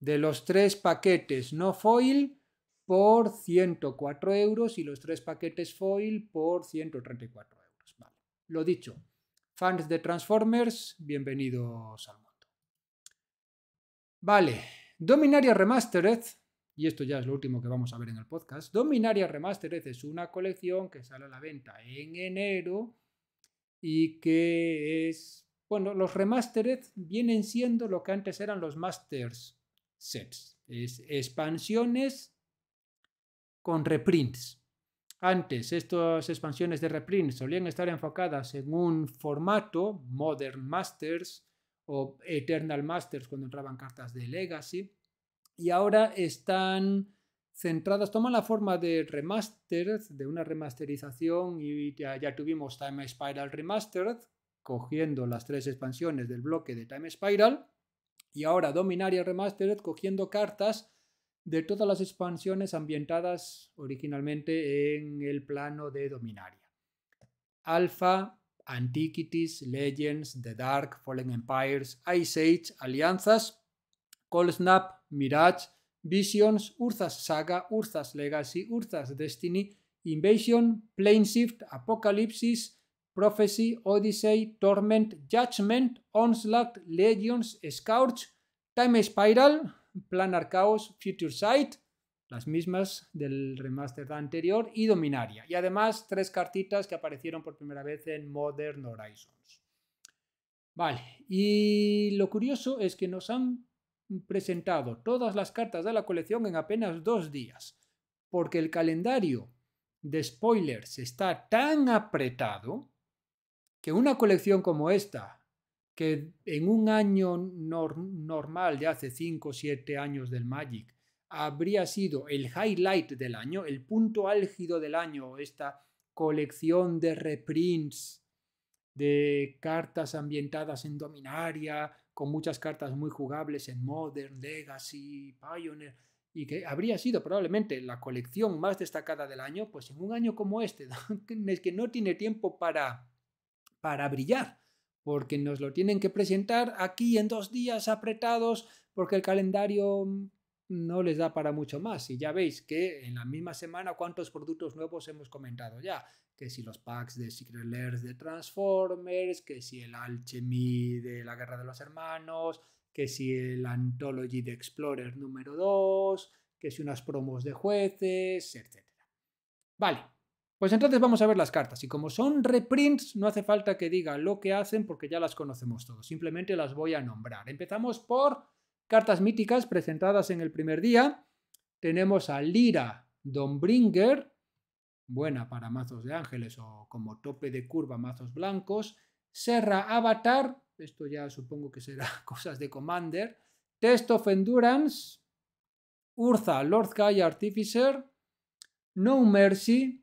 de los tres paquetes no foil por 104 euros y los tres paquetes foil por 134. Lo dicho, fans de Transformers, bienvenidos al mundo. Vale, Dominaria Remastered, y esto ya es lo último que vamos a ver en el podcast, Dominaria Remastered es una colección que sale a la venta en enero y que es, bueno, los remastered vienen siendo lo que antes eran los masters sets, es expansiones con reprints. Antes, estas expansiones de reprint solían estar enfocadas en un formato, Modern Masters o Eternal Masters cuando entraban cartas de Legacy, y ahora están centradas, toman la forma de remastered, de una remasterización, y ya, ya tuvimos Time Spiral Remastered, cogiendo las tres expansiones del bloque de Time Spiral, y ahora Dominaria Remastered, cogiendo cartas de todas las expansiones ambientadas originalmente en el plano de Dominaria. Alpha, Antiquities, Legends, The Dark, Fallen Empires, Ice Age, Alianzas, Cold Snap, Mirage, Visions, Urzas Saga, Urzas Legacy, Urzas Destiny, Invasion, Planeshift, Apocalipsis, Prophecy, Odyssey, Torment, Judgment, Onslaught, Legions, Scourge, Time Spiral, Plan Arcaos, Future Sight, las mismas del remaster anterior, y Dominaria. Y además tres cartitas que aparecieron por primera vez en Modern Horizons. Vale, y lo curioso es que nos han presentado todas las cartas de la colección en apenas dos días, porque el calendario de spoilers está tan apretado que una colección como esta, que en un año normal de hace 5 o 7 años del Magic habría sido el highlight del año, el punto álgido del año, esta colección de reprints de cartas ambientadas en Dominaria, con muchas cartas muy jugables en Modern, Legacy, Pioneer, y que habría sido probablemente la colección más destacada del año, pues en un año como este, en el que no tiene tiempo para, para brillar porque nos lo tienen que presentar aquí en dos días apretados, porque el calendario mm, no les da para mucho más. Y ya veis que en la misma semana cuántos productos nuevos hemos comentado ya, que si los packs de Secret Lairs de Transformers, que si el Alchemy de la Guerra de los Hermanos, que si el Anthology de Explorer número 2, que si unas promos de jueces, etc. Vale, pues entonces vamos a ver las cartas y como son reprints no hace falta que diga lo que hacen porque ya las conocemos todos, simplemente las voy a nombrar. Empezamos por cartas míticas presentadas en el primer día. Tenemos a Lira Dombringer, buena para mazos de ángeles o como tope de curva mazos blancos. Serra Avatar, esto ya supongo que será cosas de Commander. Test of Endurance, Urza Lord Sky Artificer, No Mercy,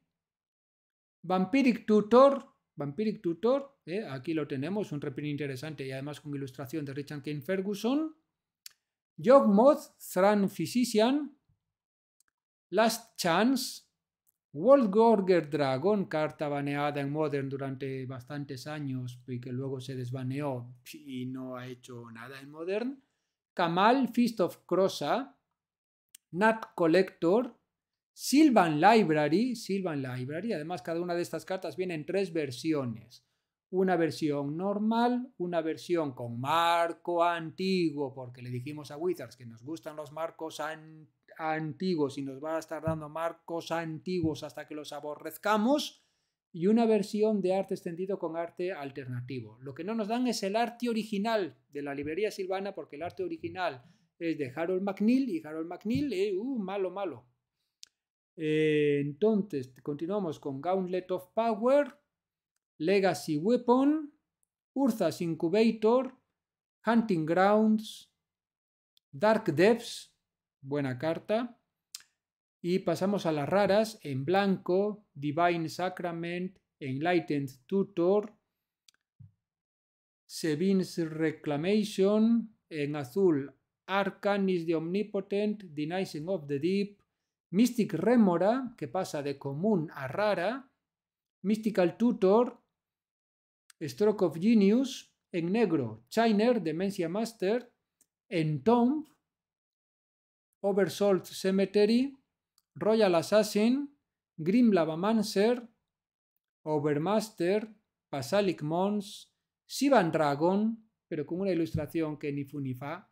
Vampiric Tutor, Vampiric Tutor, ¿eh? aquí lo tenemos, un reprint interesante y además con ilustración de Richard Kane Ferguson. Jogmoth, Thran Physician, Last Chance, Wolfgorger Dragon, carta baneada en Modern durante bastantes años y que luego se desbaneó y no ha hecho nada en Modern. Kamal, Fist of Crossa, Nat Collector, Silvan Library, Silvan Library, además cada una de estas cartas viene en tres versiones. Una versión normal, una versión con marco antiguo, porque le dijimos a Wizards que nos gustan los marcos antiguos y nos va a estar dando marcos antiguos hasta que los aborrezcamos, y una versión de arte extendido con arte alternativo. Lo que no nos dan es el arte original de la librería Silvana, porque el arte original es de Harold McNeil y Harold McNeil es eh, uh, malo, malo. Eh, entonces, continuamos con Gauntlet of Power, Legacy Weapon, Urza's Incubator, Hunting Grounds, Dark Depths, buena carta. Y pasamos a las raras, en blanco, Divine Sacrament, Enlightened Tutor, Sevin's Reclamation, en azul, Arcanis the Omnipotent, Denizing of the Deep, Mystic Remora, que pasa de común a rara, Mystical Tutor, Stroke of Genius, en negro, Chiner, Demencia Master, en Entomb, Oversold Cemetery, Royal Assassin, Grim Lavamancer, Overmaster, Basalic Mons, Sivan Dragon, pero con una ilustración que ni fu ni fa,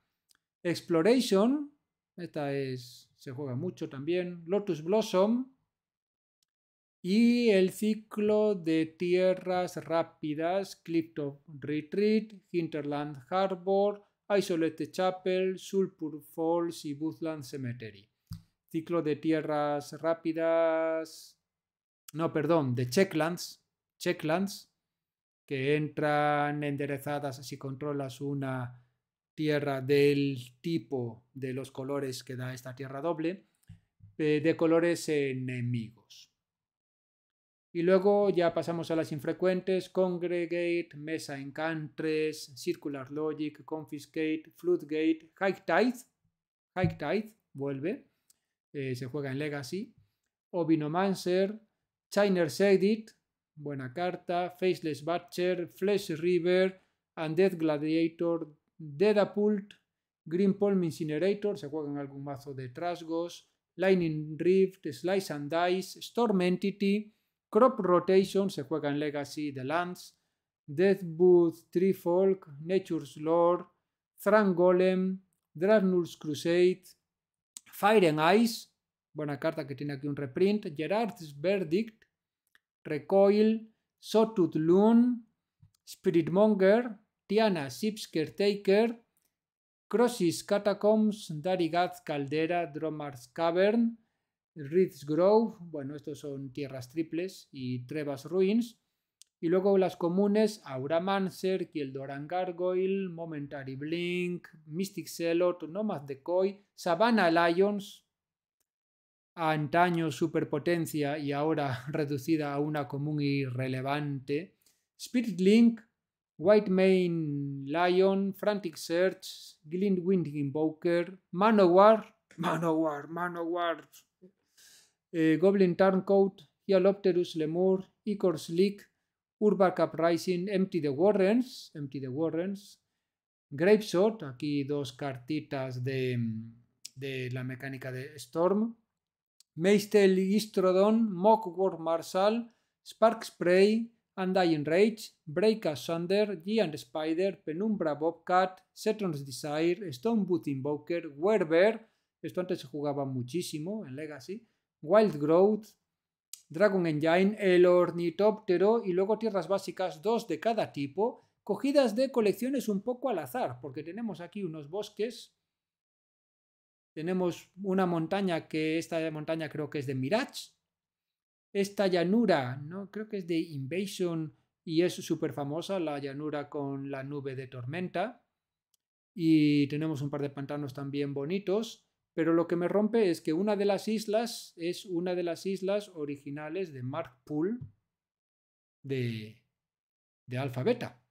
Exploration, esta es se juega mucho también. Lotus Blossom. Y el ciclo de tierras rápidas, Top Retreat, Hinterland Harbor, Isolate Chapel, Sulpur Falls y Woodland Cemetery. Ciclo de tierras rápidas, no, perdón, de Checklands, Checklands, que entran enderezadas si controlas una tierra del tipo de los colores que da esta tierra doble, eh, de colores enemigos. Y luego ya pasamos a las infrecuentes, Congregate, Mesa Encantres, Circular Logic, Confiscate, Floodgate, High Tide, High Tide, vuelve, eh, se juega en Legacy, Obinomancer, Chiner Sedit, buena carta, Faceless Butcher, Flesh River, Undead Gladiator, Dedapult, Green Palm Incinerator, se juega en algún mazo de Trasgos, Lightning Rift, Slice and Dice, Storm Entity, Crop Rotation, se juega en Legacy The Lands, Booth Treefolk, Nature's Lore, Thran Golem, Crusade, Fire and Ice, buena carta que tiene aquí un reprint, Gerard's Verdict, Recoil, Sawtooth Loon, Spiritmonger, Tiana Taker, Crossis Catacombs, Darigat Caldera, Dromars Cavern, Ritz Grove, bueno, estos son tierras triples, y Trevas Ruins, y luego las comunes Aura Mancer, Kieldoran Gargoyle, Momentary Blink, Mystic Celot, Nomad Decoy, Savannah Lions, antaño superpotencia y ahora reducida a una común irrelevante, Spirit Link, White Mane Lion, Frantic Search, Glint Invoker, Manowar, Manowar, Manowar, eh, Goblin Turncoat, Hyalopterus Lemur, Icor Slick, Urbac Uprising, Empty the Warrens, Empty the Warrens, Graveshot, aquí dos cartitas de, de la mecánica de Storm, Meistel Istrodon, Mock War Marshal, Spark Spray, Undying Rage, Break Asunder, Giant Spider, Penumbra Bobcat, Setron's Desire, Stone Boot Invoker, Werber, esto antes se jugaba muchísimo en Legacy, Wild Growth, Dragon Engine, el Ornitóptero y luego tierras básicas, dos de cada tipo, cogidas de colecciones un poco al azar, porque tenemos aquí unos bosques, tenemos una montaña que esta montaña creo que es de Mirage, esta llanura, ¿no? creo que es de Invasion y es súper famosa, la llanura con la nube de tormenta. Y tenemos un par de pantanos también bonitos, pero lo que me rompe es que una de las islas es una de las islas originales de Mark Pool de, de Alfa Beta,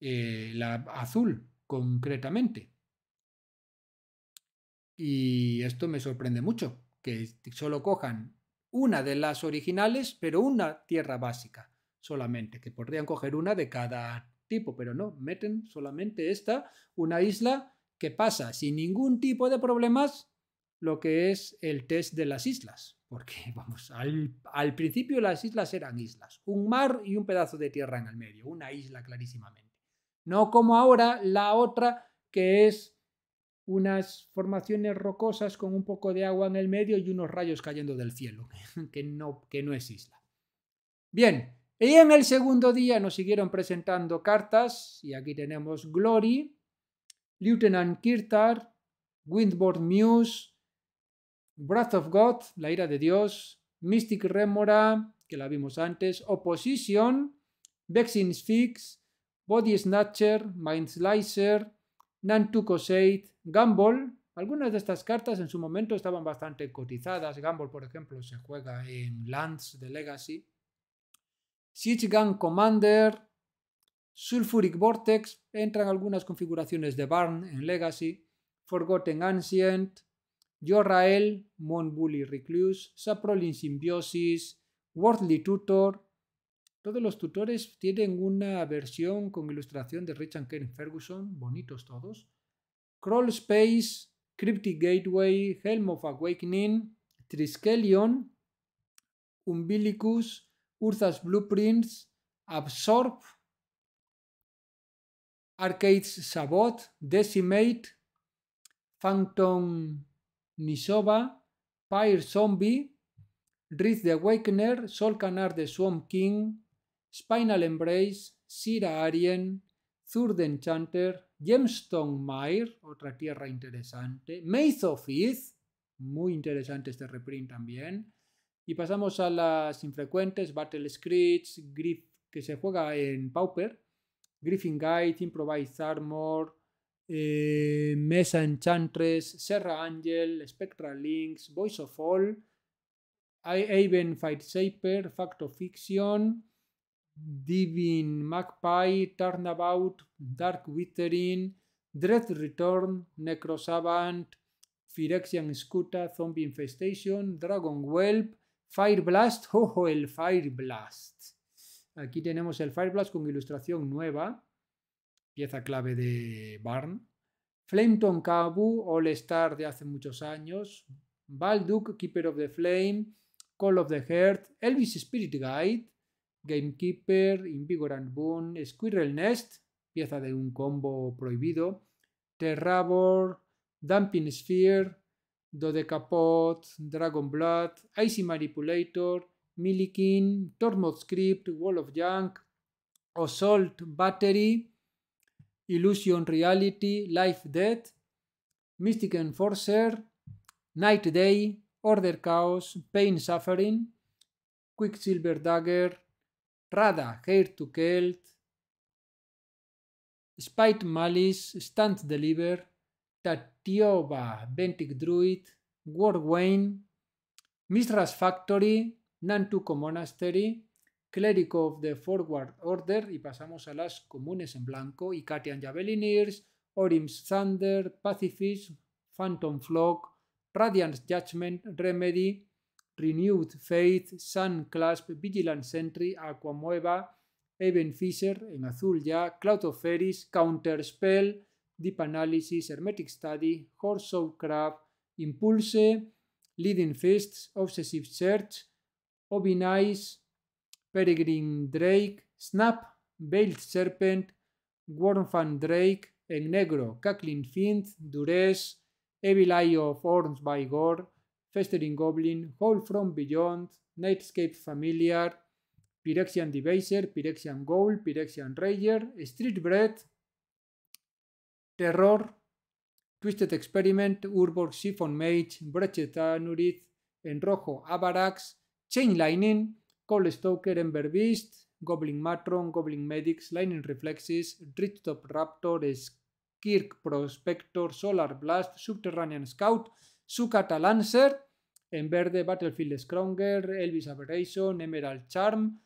eh, la azul concretamente. Y esto me sorprende mucho, que solo cojan una de las originales, pero una tierra básica solamente, que podrían coger una de cada tipo, pero no, meten solamente esta, una isla que pasa sin ningún tipo de problemas lo que es el test de las islas, porque vamos, al, principio las islas eran islas, un mar y un pedazo de tierra en el medio, una isla clarísimamente. No como ahora la otra que es unas formaciones rocosas con un poco de agua en el medio y unos rayos cayendo del cielo, que no, que no es isla. Bien, y en el segundo día nos siguieron presentando cartas, y aquí tenemos Glory, Lieutenant Kirtar, Windboard Muse, Breath of God, la ira de Dios, Mystic Remora, que la vimos antes, Opposition, Vexin's Fix, Body Snatcher, Mind Slicer, Seid, Gumball. Algunas de estas cartas en su momento estaban bastante cotizadas. Gumball, por ejemplo, se juega en Lands de Legacy. Siege Commander, Sulfuric Vortex, entran algunas configuraciones de Barn en Legacy, Forgotten Ancient, Yorrael, Moonbully Recluse, Saprolin Symbiosis, Worldly Tutor, todos los tutores tienen una versión con ilustración de Richard Kane Ferguson, bonitos todos. Crawl Space, Cryptic Gateway, Helm of Awakening, Triskelion, Umbilicus, Urza's Blueprints, Absorb, Arcades Sabot, Decimate, Phantom Nisoba, Pyre Zombie, Rift the Awakener, Sol Canar de Swamp King, Spinal Embrace, Sira Arien, Zurd Enchanter, Gemstone Mire, otra tierra interesante, Maze of Heath, muy interesante este reprint también. Y pasamos a las infrecuentes, Battle Screech, Griff, que se juega en Pauper, Griffin Guide, Improvised Armor, eh, Mesa Enchantress, Serra Angel, Spectral Links, Voice of All, Haven Fight Shaper, Fact of Fiction, Divin Magpie, Turnabout, Dark Withering, Dread Return, Necrosavant, Phyrexian Scuta, Zombie Infestation, Dragon Whelp, Fire Blast, ojo el Fire Blast. Aquí tenemos el Fire Blast con ilustración nueva, pieza clave de Barn. Flameton Kabu, All Star de hace muchos años. Balduk, Keeper of the Flame, Call of the Heart, Elvis Spirit Guide, Gamekeeper, Invigorant Boon, Squirrel Nest, pieza de un combo prohibido, Terrabor, Dumping Sphere, Dodecapot, Dragon Blood, Icy Manipulator, Millikin, Tormod Script, Wall of Junk, Assault Battery, Illusion Reality, Life Death, Mystic Enforcer, Night Day, Order Chaos, Pain Suffering, Quicksilver Dagger, Rada, Heir to Kelt, Spite Malice, Stunt Deliver, Tatioba, Bentic Druid, Warwain, Mistras Factory, Nantuko Monastery, Cleric of the Forward Order, y pasamos a las comunes en blanco, Ikatian Javelineers, Orim's Thunder, Pacifist, Phantom Flock, Radiant Judgment, Remedy, Renewed Faith, Sun Clasp, Vigilant Sentry, Aquamueva, Even Fisher, en azul ya, Cloud of Fairies, Counter Spell, Deep Analysis, Hermetic Study, Horse of Craft, Impulse, Leading Fists, Obsessive Search, Obinice, Peregrine Drake, Snap, Veiled Serpent, Wormfan Drake, En Negro, Cackling Fiend, Dures, Evil Eye of Horns by Gore, Festering Goblin, Hole from Beyond, Nightscape Familiar, Pyrexian Devaser, Pyrexian Goal, Pyrexian Rager, Street Bread, Terror, Twisted Experiment, Urborg Siphon Mage, Brechet Anurith, en rojo Avarax, Chain Lightning, Cole Stoker, Ember Beast, Goblin Matron, Goblin Medics, Lightning Reflexes, Top Raptor, Skirk Prospector, Solar Blast, Subterranean Scout, Sukata Lancer, en verde, Battlefield Scronger, Elvis Aberration, Emerald Charm,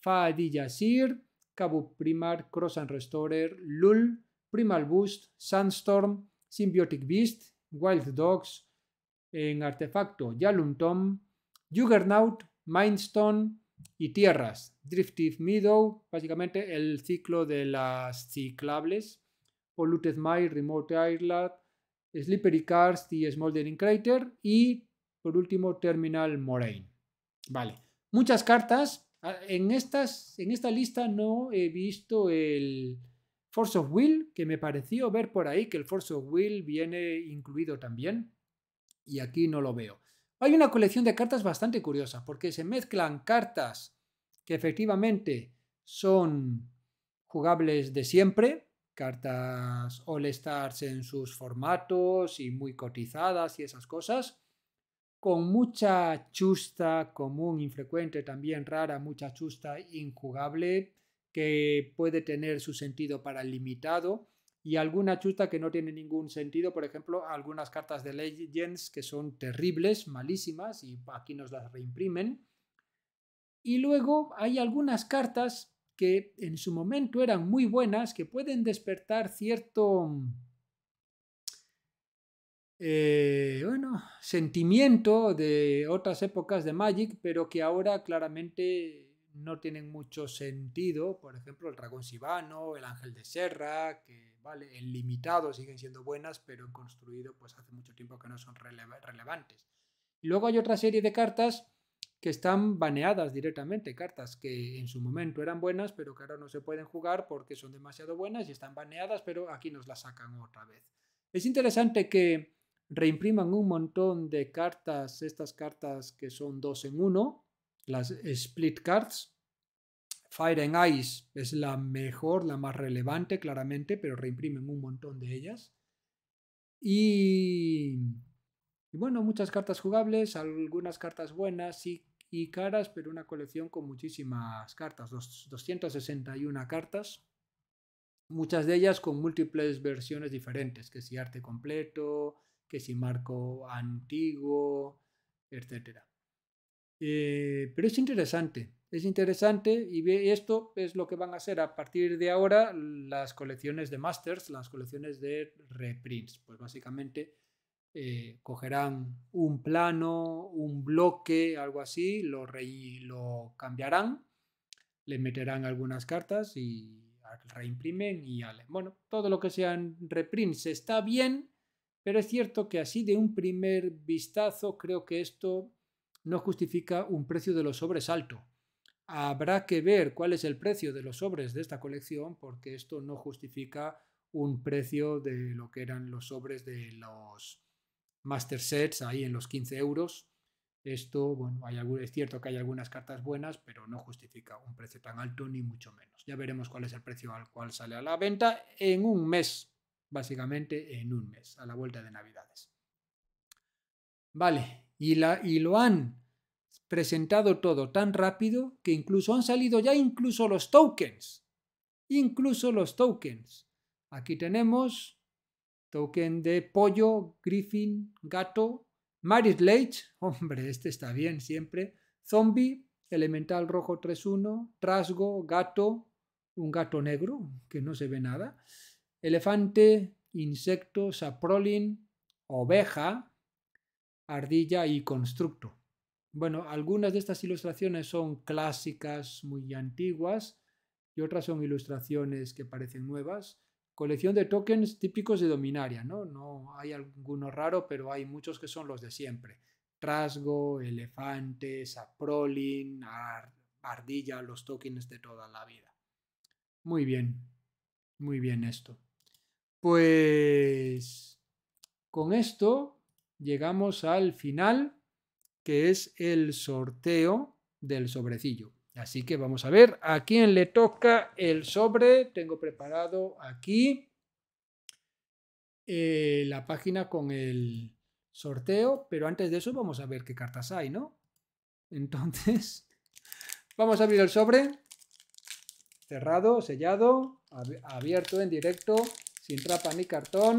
Fadi Yasir, Cabo Primar, Cross and Restorer, Lul, Primal Boost, Sandstorm, Symbiotic Beast, Wild Dogs, en artefacto Yaluntom, Juggernaut, Mindstone y Tierras. Driftive Meadow, básicamente el ciclo de las ciclables. Polluted Mile Remote Island, Slippery Cars, y Smoldering Crater. Y por último, Terminal Moraine. Vale, muchas cartas. Ah, en, estas, en esta lista no he visto el Force of Will, que me pareció ver por ahí que el Force of Will viene incluido también. Y aquí no lo veo. Hay una colección de cartas bastante curiosa, porque se mezclan cartas que efectivamente son jugables de siempre, cartas All Stars en sus formatos y muy cotizadas y esas cosas, con mucha chusta común, infrecuente, también rara, mucha chusta injugable, que puede tener su sentido para el limitado, y alguna chusta que no tiene ningún sentido, por ejemplo, algunas cartas de Legends que son terribles, malísimas, y aquí nos las reimprimen. Y luego hay algunas cartas que en su momento eran muy buenas, que pueden despertar cierto eh, bueno, sentimiento de otras épocas de Magic, pero que ahora claramente no tienen mucho sentido. Por ejemplo, el dragón sibano, el ángel de serra, que vale, el limitado siguen siendo buenas, pero en construido pues hace mucho tiempo que no son relevantes. Luego hay otra serie de cartas que están baneadas directamente, cartas que en su momento eran buenas, pero que ahora no se pueden jugar porque son demasiado buenas y están baneadas, pero aquí nos las sacan otra vez. Es interesante que reimpriman un montón de cartas, estas cartas que son dos en uno, las split cards. Fire and Ice es la mejor, la más relevante claramente, pero reimprimen un montón de ellas. Y, bueno, muchas cartas jugables, algunas cartas buenas y, caras, pero una colección con muchísimas cartas, 261 cartas muchas de ellas con múltiples versiones diferentes, que si arte completo, que si marco antiguo, etcétera. Eh, pero es interesante, es interesante y esto es lo que van a hacer a partir de ahora las colecciones de masters, las colecciones de reprints. Pues básicamente eh, cogerán un plano, un bloque, algo así, lo, re lo cambiarán, le meterán algunas cartas y reimprimen y ya. Bueno, todo lo que sean reprints está bien pero es cierto que así de un primer vistazo creo que esto no justifica un precio de los sobres alto. Habrá que ver cuál es el precio de los sobres de esta colección porque esto no justifica un precio de lo que eran los sobres de los master sets ahí en los 15 euros. Esto, bueno, es cierto que hay algunas cartas buenas, pero no justifica un precio tan alto ni mucho menos. Ya veremos cuál es el precio al cual sale a la venta en un mes básicamente en un mes, a la vuelta de Navidades. Vale, y, la, y lo han presentado todo tan rápido que incluso han salido ya incluso los tokens. Incluso los tokens. Aquí tenemos token de pollo, griffin, gato, Maris leitch, hombre, este está bien siempre, zombie, elemental rojo 3-1, trasgo, gato, un gato negro que no se ve nada, elefante, insecto, saprolin, oveja, ardilla y constructo. Bueno, algunas de estas ilustraciones son clásicas muy antiguas y otras son ilustraciones que parecen nuevas. Colección de tokens típicos de Dominaria, ¿no? No hay alguno raro, pero hay muchos que son los de siempre. Trasgo, elefante, saprolin, ardilla, los tokens de toda la vida. Muy bien, muy bien esto. Pues con esto llegamos al final, que es el sorteo del sobrecillo. Así que vamos a ver a quién le toca el sobre. Tengo preparado aquí eh, la página con el sorteo, pero antes de eso vamos a ver qué cartas hay, ¿no? Entonces, vamos a abrir el sobre. Cerrado, sellado, abierto en directo sin trapa ni cartón.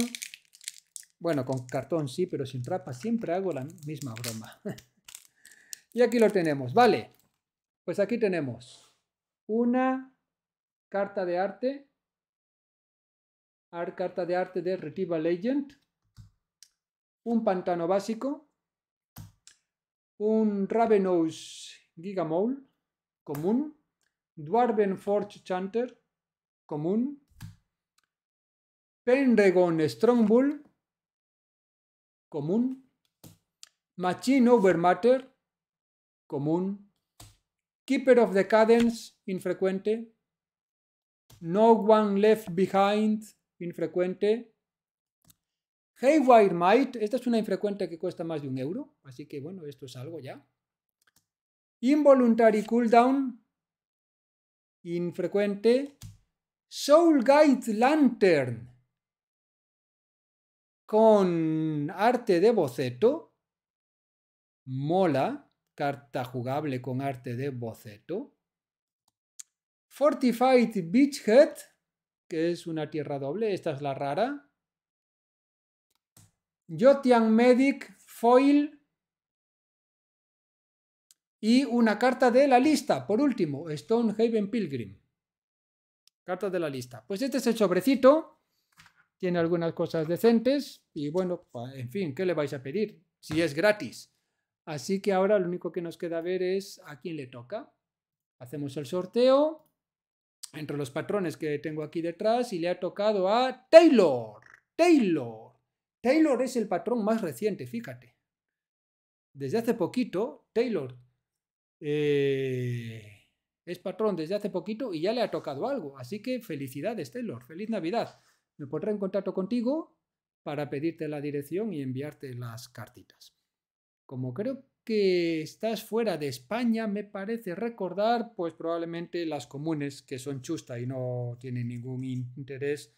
Bueno, con cartón sí, pero sin trapa siempre hago la misma broma. y aquí lo tenemos, vale. Pues aquí tenemos una carta de arte, art, carta de arte de Retiva Legend, un pantano básico, un Ravenous Gigamole común, Dwarven Forge Chanter común, Pendragon Strongbull común, Machine Over Matter común, Keeper of the Cadence infrecuente, No One Left Behind infrecuente, Haywire Might, esta es una infrecuente que cuesta más de un euro, así que bueno, esto es algo ya. Involuntary Cooldown, infrecuente. Soul Guide Lantern, con arte de boceto, mola, carta jugable con arte de boceto. Fortified Beachhead, que es una tierra doble, esta es la rara. Jotian Medic Foil. Y una carta de la lista, por último, Stonehaven Pilgrim. Carta de la lista. Pues este es el sobrecito tiene algunas cosas decentes y bueno, en fin, ¿qué le vais a pedir? Si es gratis. Así que ahora lo único que nos queda ver es a quién le toca. Hacemos el sorteo entre los patrones que tengo aquí detrás y le ha tocado a Taylor. Taylor. Taylor es el patrón más reciente, fíjate. Desde hace poquito, Taylor eh, es patrón desde hace poquito y ya le ha tocado algo. Así que felicidades, Taylor. Feliz Navidad me pondré en contacto contigo para pedirte la dirección y enviarte las cartitas. Como creo que estás fuera de España, me parece recordar, pues probablemente las comunes, que son chusta y no tienen ningún interés,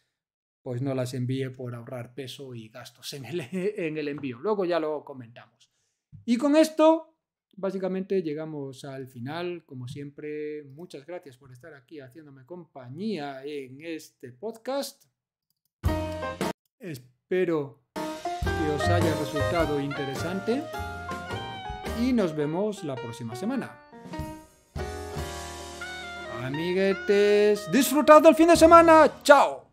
pues no las envíe por ahorrar peso y gastos en el, en el envío. Luego ya lo comentamos. Y con esto Básicamente llegamos al final, como siempre, muchas gracias por estar aquí haciéndome compañía en este podcast. Espero que os haya resultado interesante y nos vemos la próxima semana. Amiguetes, disfrutad del fin de semana. Chao.